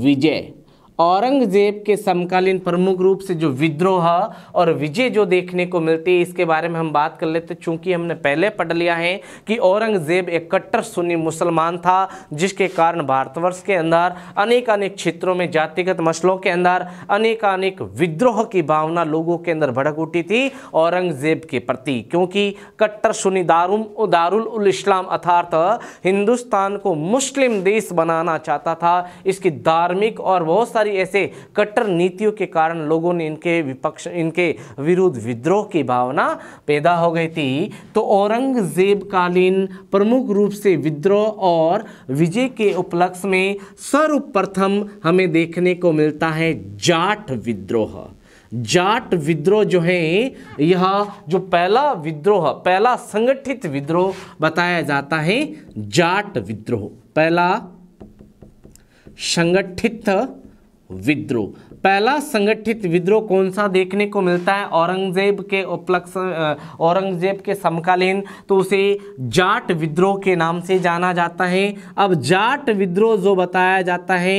विजय औरंगजेब के समकालीन प्रमुख रूप से जो विद्रोह और विजय जो देखने को मिलती है इसके बारे में हम बात कर लेते चूंकि हमने पहले पढ़ लिया है कि औरंगजेब एक कट्टर सुन्नी मुसलमान था जिसके कारण भारतवर्ष के अंदर अनेक अनेक क्षेत्रों में जातिगत मसलों के अंदर अनेक अनेक विद्रोह की भावना लोगों के अंदर भड़क उठी थी औरंगजेब के प्रति क्योंकि कट्टर सुनी दारुम दारुल उल इस्लाम अर्थात हिंदुस्तान को मुस्लिम देश बनाना चाहता था इसकी धार्मिक और बहुत सारी सारी ऐसे कट्टर नीतियों के कारण लोगों ने इनके विपक्ष इनके विरुद्ध विद्रोह की भावना पैदा हो गई थी तो औरंगजेब कालीन प्रमुख रूप से विद्रोह और विजय के उपलक्ष्य में सर्वप्रथम हमें देखने को मिलता है जाट विद्रोह जाट विद्रोह जो है यह जो पहला विद्रोह पहला संगठित विद्रोह बताया जाता है जाट विद्रोह पहला संगठित विद्रोह पहला संगठित विद्रोह कौन सा देखने को मिलता है औरंगजेब के उपलक्ष औरंगजेब के समकालीन तो उसे जाट विद्रोह के नाम से जाना जाता है अब जाट विद्रोह जो बताया जाता है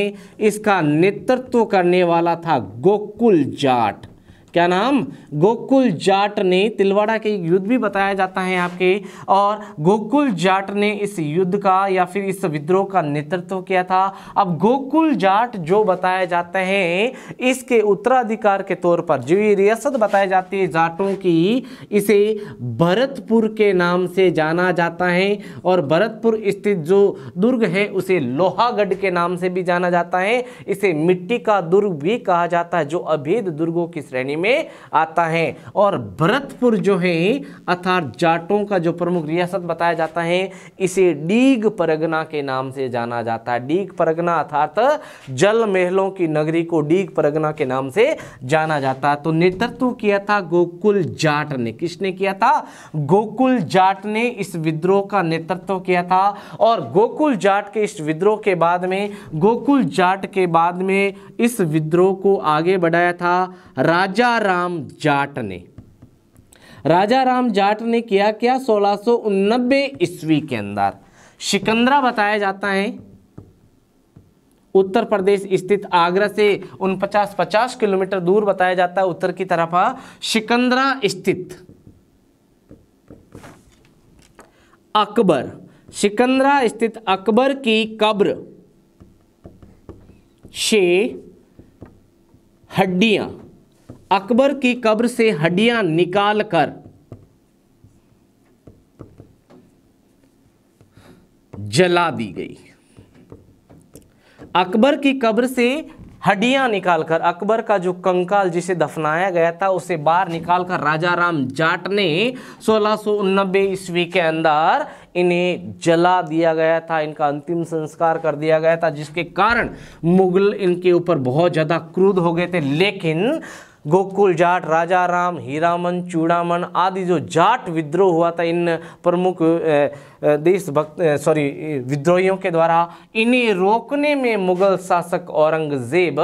इसका नेतृत्व करने वाला था गोकुल जाट क्या नाम गोकुल जाट ने तिलवाड़ा के युद्ध भी बताया जाता है आपके और गोकुल जाट ने इस युद्ध का या फिर इस विद्रोह का नेतृत्व किया था अब गोकुल जाट जो बताया जाता है इसके उत्तराधिकार के तौर पर जो ये रियासत बताई जाती है जाटों की इसे भरतपुर के नाम से जाना जाता है और भरतपुर स्थित जो दुर्ग है उसे लोहागढ़ के नाम से भी जाना जाता है इसे मिट्टी का दुर्ग भी कहा जाता है जो अभेद दुर्गों की श्रेणी में आता है और भरतपुर जो है अर्थात जाटों का जो प्रमुख रियासत बताया जाता है इसे डीग परगना के नाम से जाना जाता है डीग परगना अर्थात जल महलों की नगरी को डीग परगना के नाम से जाना जाता है तो नेतृत्व किया था गोकुल जाट ने किसने किया था गोकुल जाट ने इस विद्रोह का नेतृत्व किया था और गोकुल जाट के इस विद्रोह के बाद में गोकुल जाट के बाद में इस विद्रोह को आगे बढ़ाया था राजा राजा राम जाट ने राजा राम जाट ने किया क्या सोलह ईस्वी के अंदर सिकंदरा बताया जाता है उत्तर प्रदेश स्थित आगरा से उन पचास पचास किलोमीटर दूर बताया जाता है उत्तर की तरफ सिकंदरा स्थित अकबर सिकंदरा स्थित अकबर की कब्र से हड्डियां अकबर की कब्र से हड्डियां निकालकर जला दी गई अकबर की कब्र से हड्डियां निकालकर अकबर का जो कंकाल जिसे दफनाया गया था उसे बाहर निकालकर राजा राम जाट ने सोलह ईस्वी के अंदर इन्हें जला दिया गया था इनका अंतिम संस्कार कर दिया गया था जिसके कारण मुगल इनके ऊपर बहुत ज़्यादा क्रूद हो गए थे लेकिन गोकुल जाट राजा राम हीरामन चूड़ामन आदि जो जाट विद्रोह हुआ था इन प्रमुख देशभक्त सॉरी विद्रोहियों के द्वारा इन्हें रोकने में मुगल शासक औरंगजेब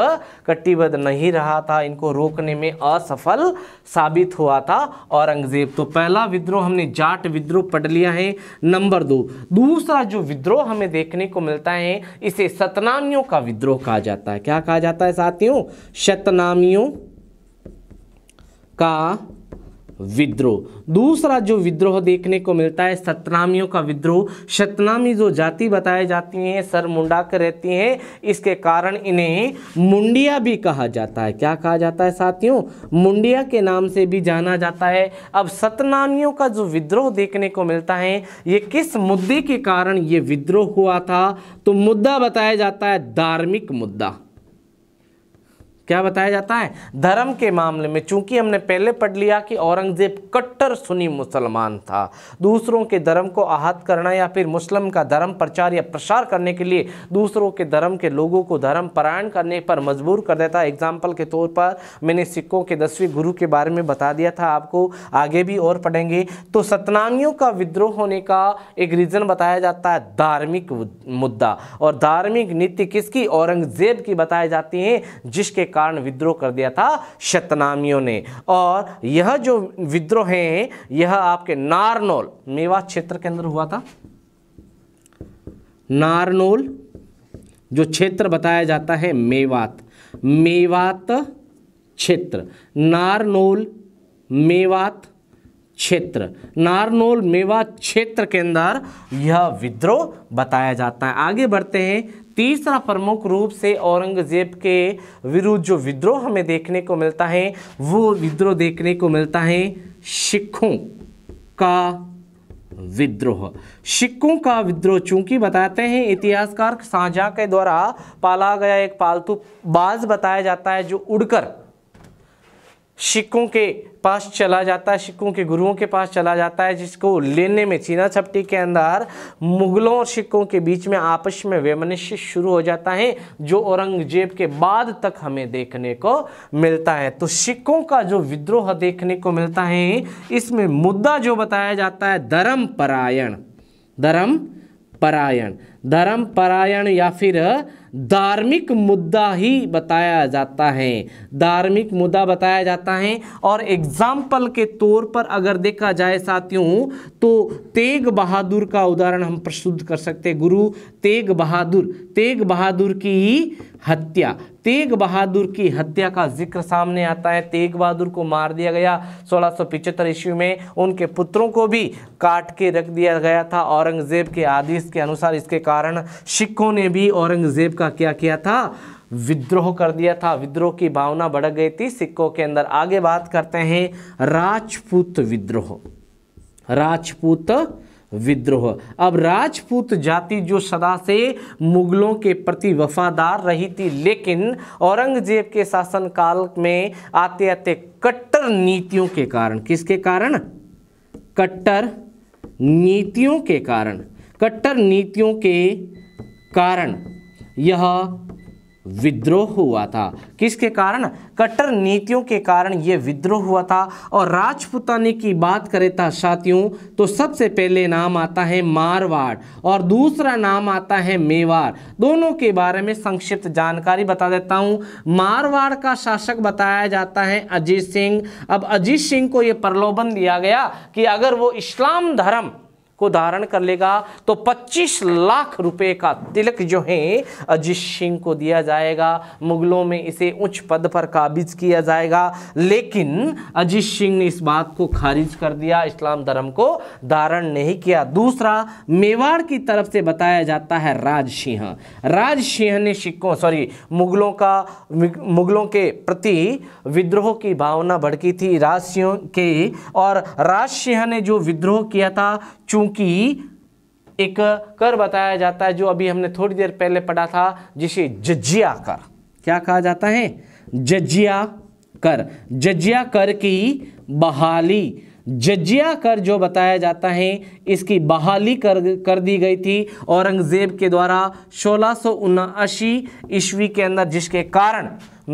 कटिबद्ध नहीं रहा था इनको रोकने में असफल साबित हुआ था औरंगजेब तो पहला विद्रोह हमने जाट विद्रोह पढ़ लिया है नंबर दो दूसरा जो विद्रोह हमें देखने को मिलता है इसे सतनामियों का विद्रोह कहा जाता है क्या कहा जाता है साथियों शतनामियों का विद्रोह दूसरा जो विद्रोह देखने को मिलता है सतनामियों का विद्रोह सतनामी जो जाति बताई जाती हैं सर मुंडा कर रहती हैं इसके कारण इन्हें मुंडिया भी कहा जाता है क्या कहा जाता है साथियों मुंडिया के नाम से भी जाना जाता है अब सतनामियों का जो विद्रोह देखने को मिलता है ये किस मुद्दे के कारण ये विद्रोह हुआ था तो मुद्दा बताया जाता है धार्मिक मुद्दा क्या बताया जाता है धर्म के मामले में चूंकि हमने पहले पढ़ लिया कि औरंगजेब कट्टर सुनी मुसलमान था दूसरों के धर्म को आहत करना या फिर मुस्लिम का धर्म प्रचार या प्रसार करने के लिए दूसरों के धर्म के लोगों को धर्म परायण करने पर मजबूर कर देता है एग्जाम्पल के तौर पर मैंने सिक्कों के दसवें गुरु के बारे में बता दिया था आपको आगे भी और पढ़ेंगे तो सतनामियों का विद्रोह होने का एक रीज़न बताया जाता है धार्मिक मुद्दा और धार्मिक नीति किसकी औरंगजेब की बताई जाती है जिसके कारण विद्रोह कर दिया था शतनामियों ने और यह जो विद्रोह है यह आपके नारनोल मेवात क्षेत्र के अंदर हुआ था नारनोल जो क्षेत्र बताया जाता है मेवात मेवात क्षेत्र नारनोल मेवात क्षेत्र नारनोल मेवा क्षेत्र के अंदर यह विद्रोह बताया जाता है आगे बढ़ते हैं तीसरा प्रमुख रूप से औरंगजेब के विरुद्ध जो विद्रोह हमें देखने को मिलता है वो विद्रोह देखने को मिलता है सिखों का विद्रोह सिक्कों का विद्रोह चूंकि बताते हैं इतिहासकार साझा के द्वारा पाला गया एक पालतू बाज बताया जाता है जो उड़कर सिक्कों के पास चला जाता है सिक्कों के गुरुओं के पास चला जाता है जिसको लेने में चीना छपटी के अंदर मुगलों और सिक्कों के बीच में आपस में वैमनस्य शुरू हो जाता है जो औरंगजेब के बाद तक हमें देखने को मिलता है तो सिक्कों का जो विद्रोह देखने को मिलता है इसमें मुद्दा जो बताया जाता है धर्म परायण धर्म परायण धर्म परायण या फिर धार्मिक मुद्दा ही बताया जाता है धार्मिक मुद्दा बताया जाता है और एग्जाम्पल के तौर पर अगर देखा जाए साथियों तो तेग बहादुर का उदाहरण हम प्रस्तुत कर सकते हैं गुरु तेग बहादुर तेग बहादुर की ही हत्या तेग बहादुर की हत्या का जिक्र सामने आता है तेग बहादुर को मार दिया गया पिचहत्तर ईस्वी में उनके पुत्रों को भी काट के रख दिया गया था औरंगजेब के आदेश के अनुसार इसके कारण सिखों ने भी औरंगजेब का क्या किया था विद्रोह कर दिया था विद्रोह की भावना बढ़ गई थी सिक्कों के अंदर आगे बात करते हैं राजपूत विद्रोह राजपूत विद्रोह अब राजपूत जाति जो सदा से मुगलों के प्रति वफादार रही थी लेकिन औरंगजेब के शासनकाल में आते आते कट्टर नीतियों के कारण किसके कारण कट्टर नीतियों के कारण कट्टर नीतियों के कारण यह विद्रोह हुआ था किसके कारण कट्टर नीतियों के कारण ये विद्रोह हुआ था और राजपुतानी की बात करें था साथियों तो सबसे पहले नाम आता है मारवाड़ और दूसरा नाम आता है मेवाड़ दोनों के बारे में संक्षिप्त जानकारी बता देता हूँ मारवाड़ का शासक बताया जाता है अजीत सिंह अब अजीत सिंह को यह प्रलोभन दिया गया कि अगर वो इस्लाम धर्म को धारण कर लेगा तो 25 लाख रुपए का तिलक जो है अजीत सिंह को दिया जाएगा मुगलों में इसे उच्च पद पर काबिज किया जाएगा लेकिन अजीत सिंह ने इस बात को खारिज कर दिया इस्लाम धर्म को धारण नहीं किया दूसरा मेवाड़ की तरफ से बताया जाता है राज सिंह राज सिंह ने सिक्कों सॉरी मुगलों का मुगलों के प्रति विद्रोह की भावना भड़की थी राज सिंह के और राज सिंह ने जो विद्रोह किया था चूंकि एक कर बताया जाता है जो अभी हमने थोड़ी देर पहले पढ़ा था जिसे जजिया कर क्या कहा जाता है जजिया कर जजिया कर की बहाली जजिया कर जो बताया जाता है इसकी बहाली कर कर दी गई थी औरंगज़ेब के द्वारा सोलह ईस्वी के अंदर जिसके कारण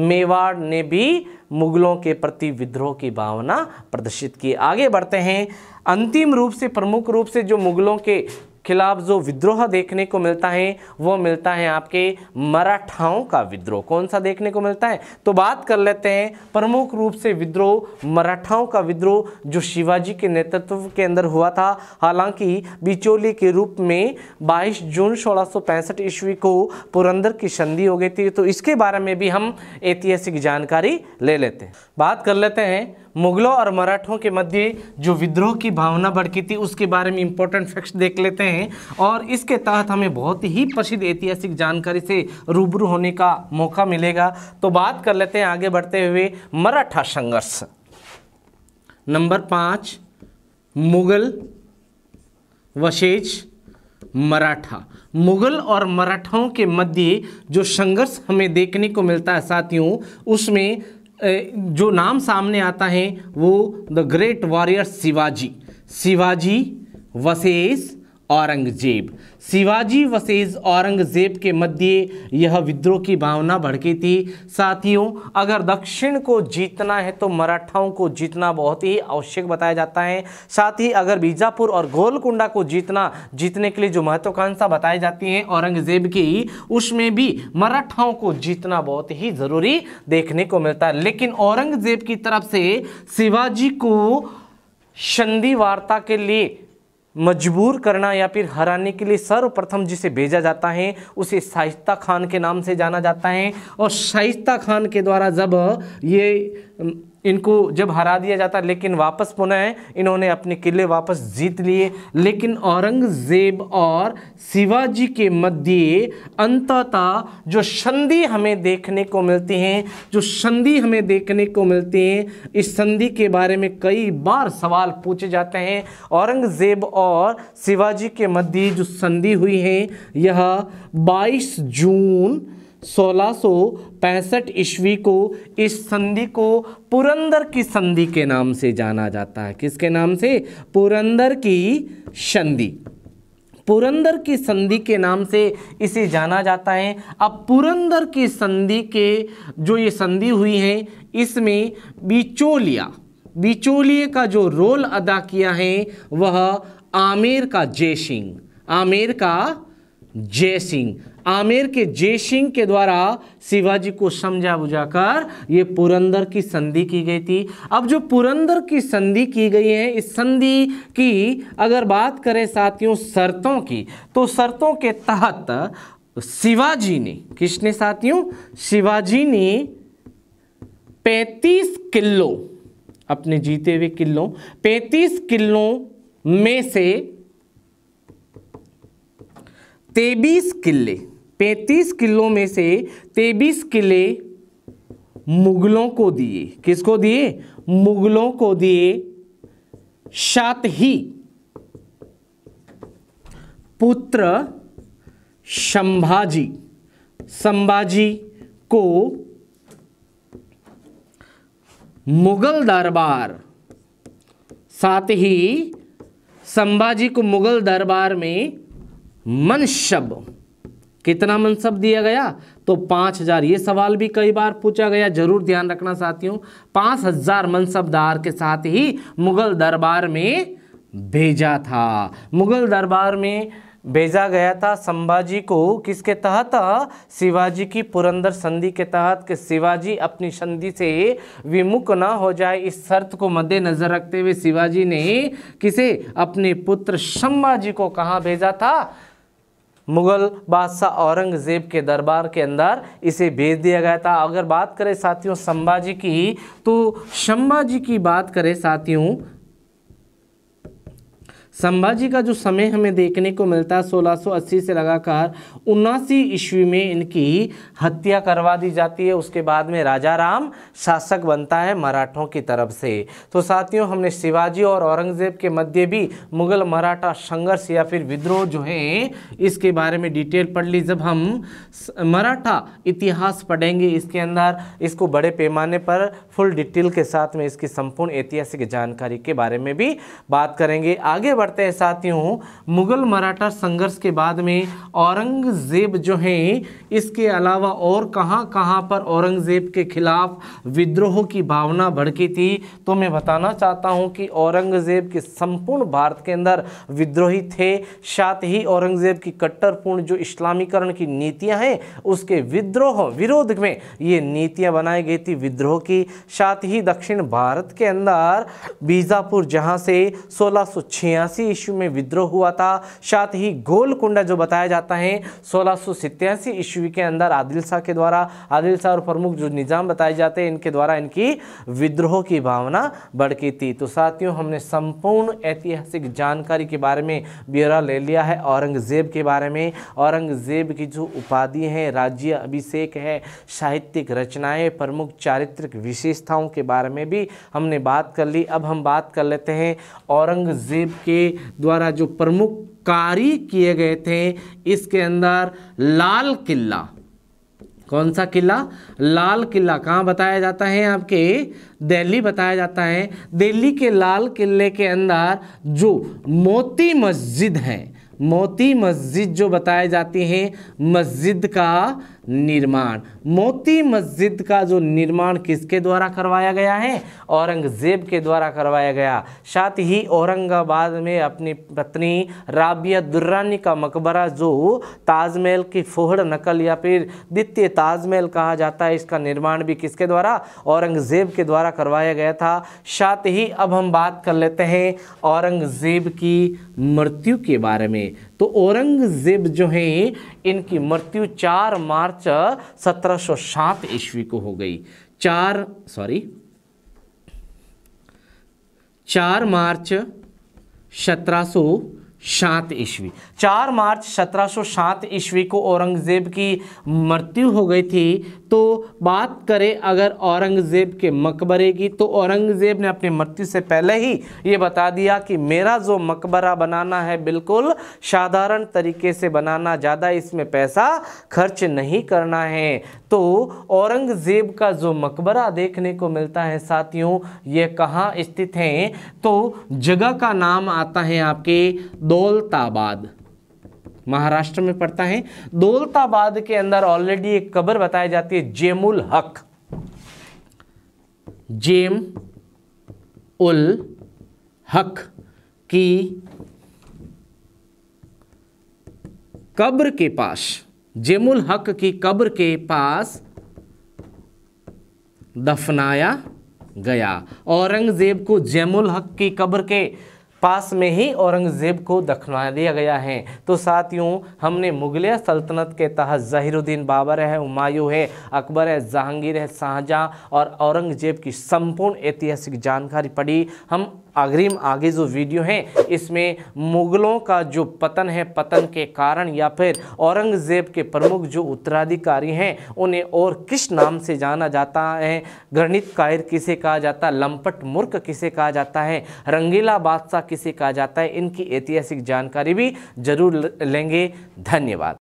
मेवाड़ ने भी मुगलों के प्रति विद्रोह की भावना प्रदर्शित की आगे बढ़ते हैं अंतिम रूप से प्रमुख रूप से जो मुगलों के खिलाफ जो विद्रोह देखने को मिलता है वो मिलता है आपके मराठाओं का विद्रोह कौन सा देखने को मिलता है तो बात कर लेते हैं प्रमुख रूप से विद्रोह मराठाओं का विद्रोह जो शिवाजी के नेतृत्व के अंदर हुआ था हालांकि बिचौली के रूप में 22 जून सोलह ईस्वी को पुरंदर की संधि हो गई थी तो इसके बारे में भी हम ऐतिहासिक जानकारी ले लेते हैं बात कर लेते हैं मुगलों और मराठों के मध्य जो विद्रोह की भावना भड़की थी उसके बारे में इंपॉर्टेंट फैक्ट्स देख लेते हैं और इसके तहत हमें बहुत ही प्रसिद्ध ऐतिहासिक जानकारी से रूबरू होने का मौका मिलेगा तो बात कर लेते हैं आगे बढ़ते हुए मराठा संघर्ष नंबर पाँच मुगल वशेज मराठा मुगल और मराठाओं के मध्य जो संघर्ष हमें देखने को मिलता है साथियों उसमें जो नाम सामने आता है वो the great warrior Shivaji Shivaji versus Aurangzeb Shivaji versus Aurangzeb के मध्य यह विद्रोह की भावना भड़की थी साथियों अगर दक्षिण को जीतना है तो मराठाओं को जीतना बहुत ही आवश्यक बताया जाता है साथ ही अगर बीजापुर और गोलकुंडा को जीतना जीतने के लिए जो महत्वाकांक्षा बताई जाती है औरंगजेब की उसमें भी मराठाओं को जीतना बहुत ही ज़रूरी देखने को मिलता है लेकिन औरंगजेब की तरफ से शिवाजी को संधि वार्ता के लिए मजबूर करना या फिर हराने के लिए सर्वप्रथम जिसे भेजा जाता है उसे शाइस्ता खान के नाम से जाना जाता है और शाइस्ता खान के द्वारा जब ये इनको जब हरा दिया जाता लेकिन वापस पुनः इन्होंने अपने किले वापस जीत लिए लेकिन औरंगज़ेब और शिवाजी के मध्य अंततः जो संधि हमें देखने को मिलती हैं जो संधि हमें देखने को मिलती हैं इस संधि के बारे में कई बार सवाल पूछे जाते हैं औरंगज़ेब और शिवाजी के मध्य जो संधि हुई है यह 22 जून सोलह ईस्वी को इस संधि को पुरंदर की संधि के नाम से जाना जाता है किसके नाम से पुरंदर की संधि पुरंदर की संधि के नाम से इसे जाना जाता है अब पुरंदर की संधि के जो ये संधि हुई है इसमें बिचोलिया बिचोलिए का जो रोल अदा किया है वह आमेर का जय सिंह आमेर का जय सिंह आमेर के जय सिंह के द्वारा शिवाजी को समझा बुझाकर ये पुरंदर की संधि की गई थी अब जो पुरंदर की संधि की गई है इस संधि की अगर बात करें साथियों शर्तों की तो शर्तों के तहत शिवाजी ने किसने साथियों शिवाजी ने 35 किलो अपने जीते हुए किलो 35 किलो में से तेबीस किले पैंतीस किलों में से तेबीस किले मुगलों को दिए किसको दिए मुगलों को दिए सात ही पुत्र संभाजी संभाजी को मुगल दरबार साथ ही संभाजी को मुगल दरबार में मनशब कितना मनसब दिया गया तो पाँच हज़ार ये सवाल भी कई बार पूछा गया जरूर ध्यान रखना साथियों पाँच हज़ार मनसबदार के साथ ही मुग़ल दरबार में भेजा था मुग़ल दरबार में भेजा गया था संभाजी को किसके तहत शिवाजी की पुरंदर संधि के तहत कि शिवाजी अपनी संधि से विमुख न हो जाए इस शर्त को मद्देनजर रखते हुए शिवाजी ने किसे अपने पुत्र संभाजी को कहाँ भेजा था मुग़ल बादशाह औरंगज़ेब के दरबार के अंदर इसे भेज दिया गया था अगर बात करें साथियों संभाजी की तो संभाजी की बात करें साथियों संभाजी का जो समय हमें देखने को मिलता है सोलह से लगाकर उन्नासी ईस्वी में इनकी हत्या करवा दी जाती है उसके बाद में राजा राम शासक बनता है मराठों की तरफ से तो साथियों हमने शिवाजी और औरंगज़ेब के मध्य भी मुग़ल मराठा संघर्ष या फिर विद्रोह जो है इसके बारे में डिटेल पढ़ ली जब हम मराठा इतिहास पढ़ेंगे इसके अंदर इसको बड़े पैमाने पर फुल डिटेल के साथ में इसकी संपूर्ण ऐतिहासिक जानकारी के बारे में भी बात करेंगे आगे बढ़ते हैं साथियों मुग़ल मराठा संघर्ष के बाद में औरंगज़ेब जो हैं इसके अलावा और कहां कहां पर औरंगज़ेब के ख़िलाफ़ विद्रोह की भावना भड़की थी तो मैं बताना चाहता हूं कि औरंगज़ेब के संपूर्ण भारत के अंदर विद्रोही थे साथ ही औरंगज़ेब की कट्टरपूर्ण जो इस्लामीकरण की नीतियाँ हैं उसके विद्रोह विरोध में ये नीतियाँ बनाई गई थी विद्रोह की साथ ही दक्षिण भारत के अंदर बीजापुर जहाँ से सोलह सतासी ईस्वी में विद्रोह हुआ था साथ ही गोलकुंडा जो बताया जाता है सोलह सौ ईस्वी के अंदर आदिल शाह के द्वारा आदिल शाह और प्रमुख जो निज़ाम बताए जाते हैं इनके द्वारा इनकी विद्रोह की भावना भड़की थी तो साथियों हमने संपूर्ण ऐतिहासिक जानकारी के बारे में ब्यौरा ले लिया है औरंगज़ेब के बारे में औरंगज़ेब की जो उपाधि है राज्य अभिषेक है साहित्यिक रचनाएं प्रमुख चारित्रिक विशेषताओं के बारे में भी हमने बात कर ली अब हम बात कर लेते हैं औरंगज़ेब के द्वारा जो प्रमुख कार्य किए गए थे इसके अंदर लाल किला कौन सा किला लाल किला कहाँ बताया जाता है आपके दिल्ली बताया जाता है दिल्ली के लाल किले के अंदर जो मोती मस्जिद है मोती मस्जिद जो बताई जाती है मस्जिद का निर्माण मोती मस्जिद का जो निर्माण किसके द्वारा करवाया गया है औरंगज़ेब के द्वारा करवाया गया साथ ही औरंगाबाद में अपनी पत्नी राबिया दुर्रानी का मकबरा जो ताजमहल की फोहड़ नकल या फिर द्वितीय ताजमहल कहा जाता है इसका निर्माण भी किसके द्वारा औरंगज़ेब के द्वारा करवाया गया था साथ ही अब हम बात कर लेते हैं औरंगज़ेब की मृत्यु के बारे में तो औरंगज़ेब जो हैं इनकी मृत्यु चार मार्च मार्च 1707 ईस्वी को हो गई चार सॉरी चार मार्च सत्रह सात ईस्वी चार मार्च सत्रह सौ सात ईस्वी को औरंगज़ेब की मृत्यु हो गई थी तो बात करें अगर औरंगज़ेब के मकबरे की तो औरंगज़ेब ने अपनी मृत्यु से पहले ही ये बता दिया कि मेरा जो मकबरा बनाना है बिल्कुल साधारण तरीके से बनाना ज़्यादा इसमें पैसा खर्च नहीं करना है तो औरंगज़ेब का जो मकबरा देखने को मिलता है साथियों ये कहाँ स्थित हैं तो जगह का नाम आता है आपके दौलताबाद महाराष्ट्र में पड़ता है दौलताबाद के अंदर ऑलरेडी एक कब्र बताई जाती है जेमुल हक जेम उल हक की कब्र के पास जेमुल हक की कब्र के पास दफनाया गया औरंगजेब को जेमुल हक की कब्र के पास में ही औरंगज़ेब को दखना दिया गया है तो साथियों हमने मुगलिया सल्तनत के तहत जहिरुद्दीन बाबर है हमायूँ है अकबर है जहांगीर है शाहजहाँ और औरंगज़ेब की संपूर्ण ऐतिहासिक जानकारी पढ़ी हम अग्रिम आगे जो वीडियो हैं इसमें मुग़लों का जो पतन है पतन के कारण या फिर औरंगज़ेब के प्रमुख जो उत्तराधिकारी हैं उन्हें और किस नाम से जाना जाता है गणित कायर किसे कहा जाता है लंपट मूर्ख किसे कहा जाता है रंगीला बादशाह किसे कहा जाता है इनकी ऐतिहासिक जानकारी भी जरूर लेंगे धन्यवाद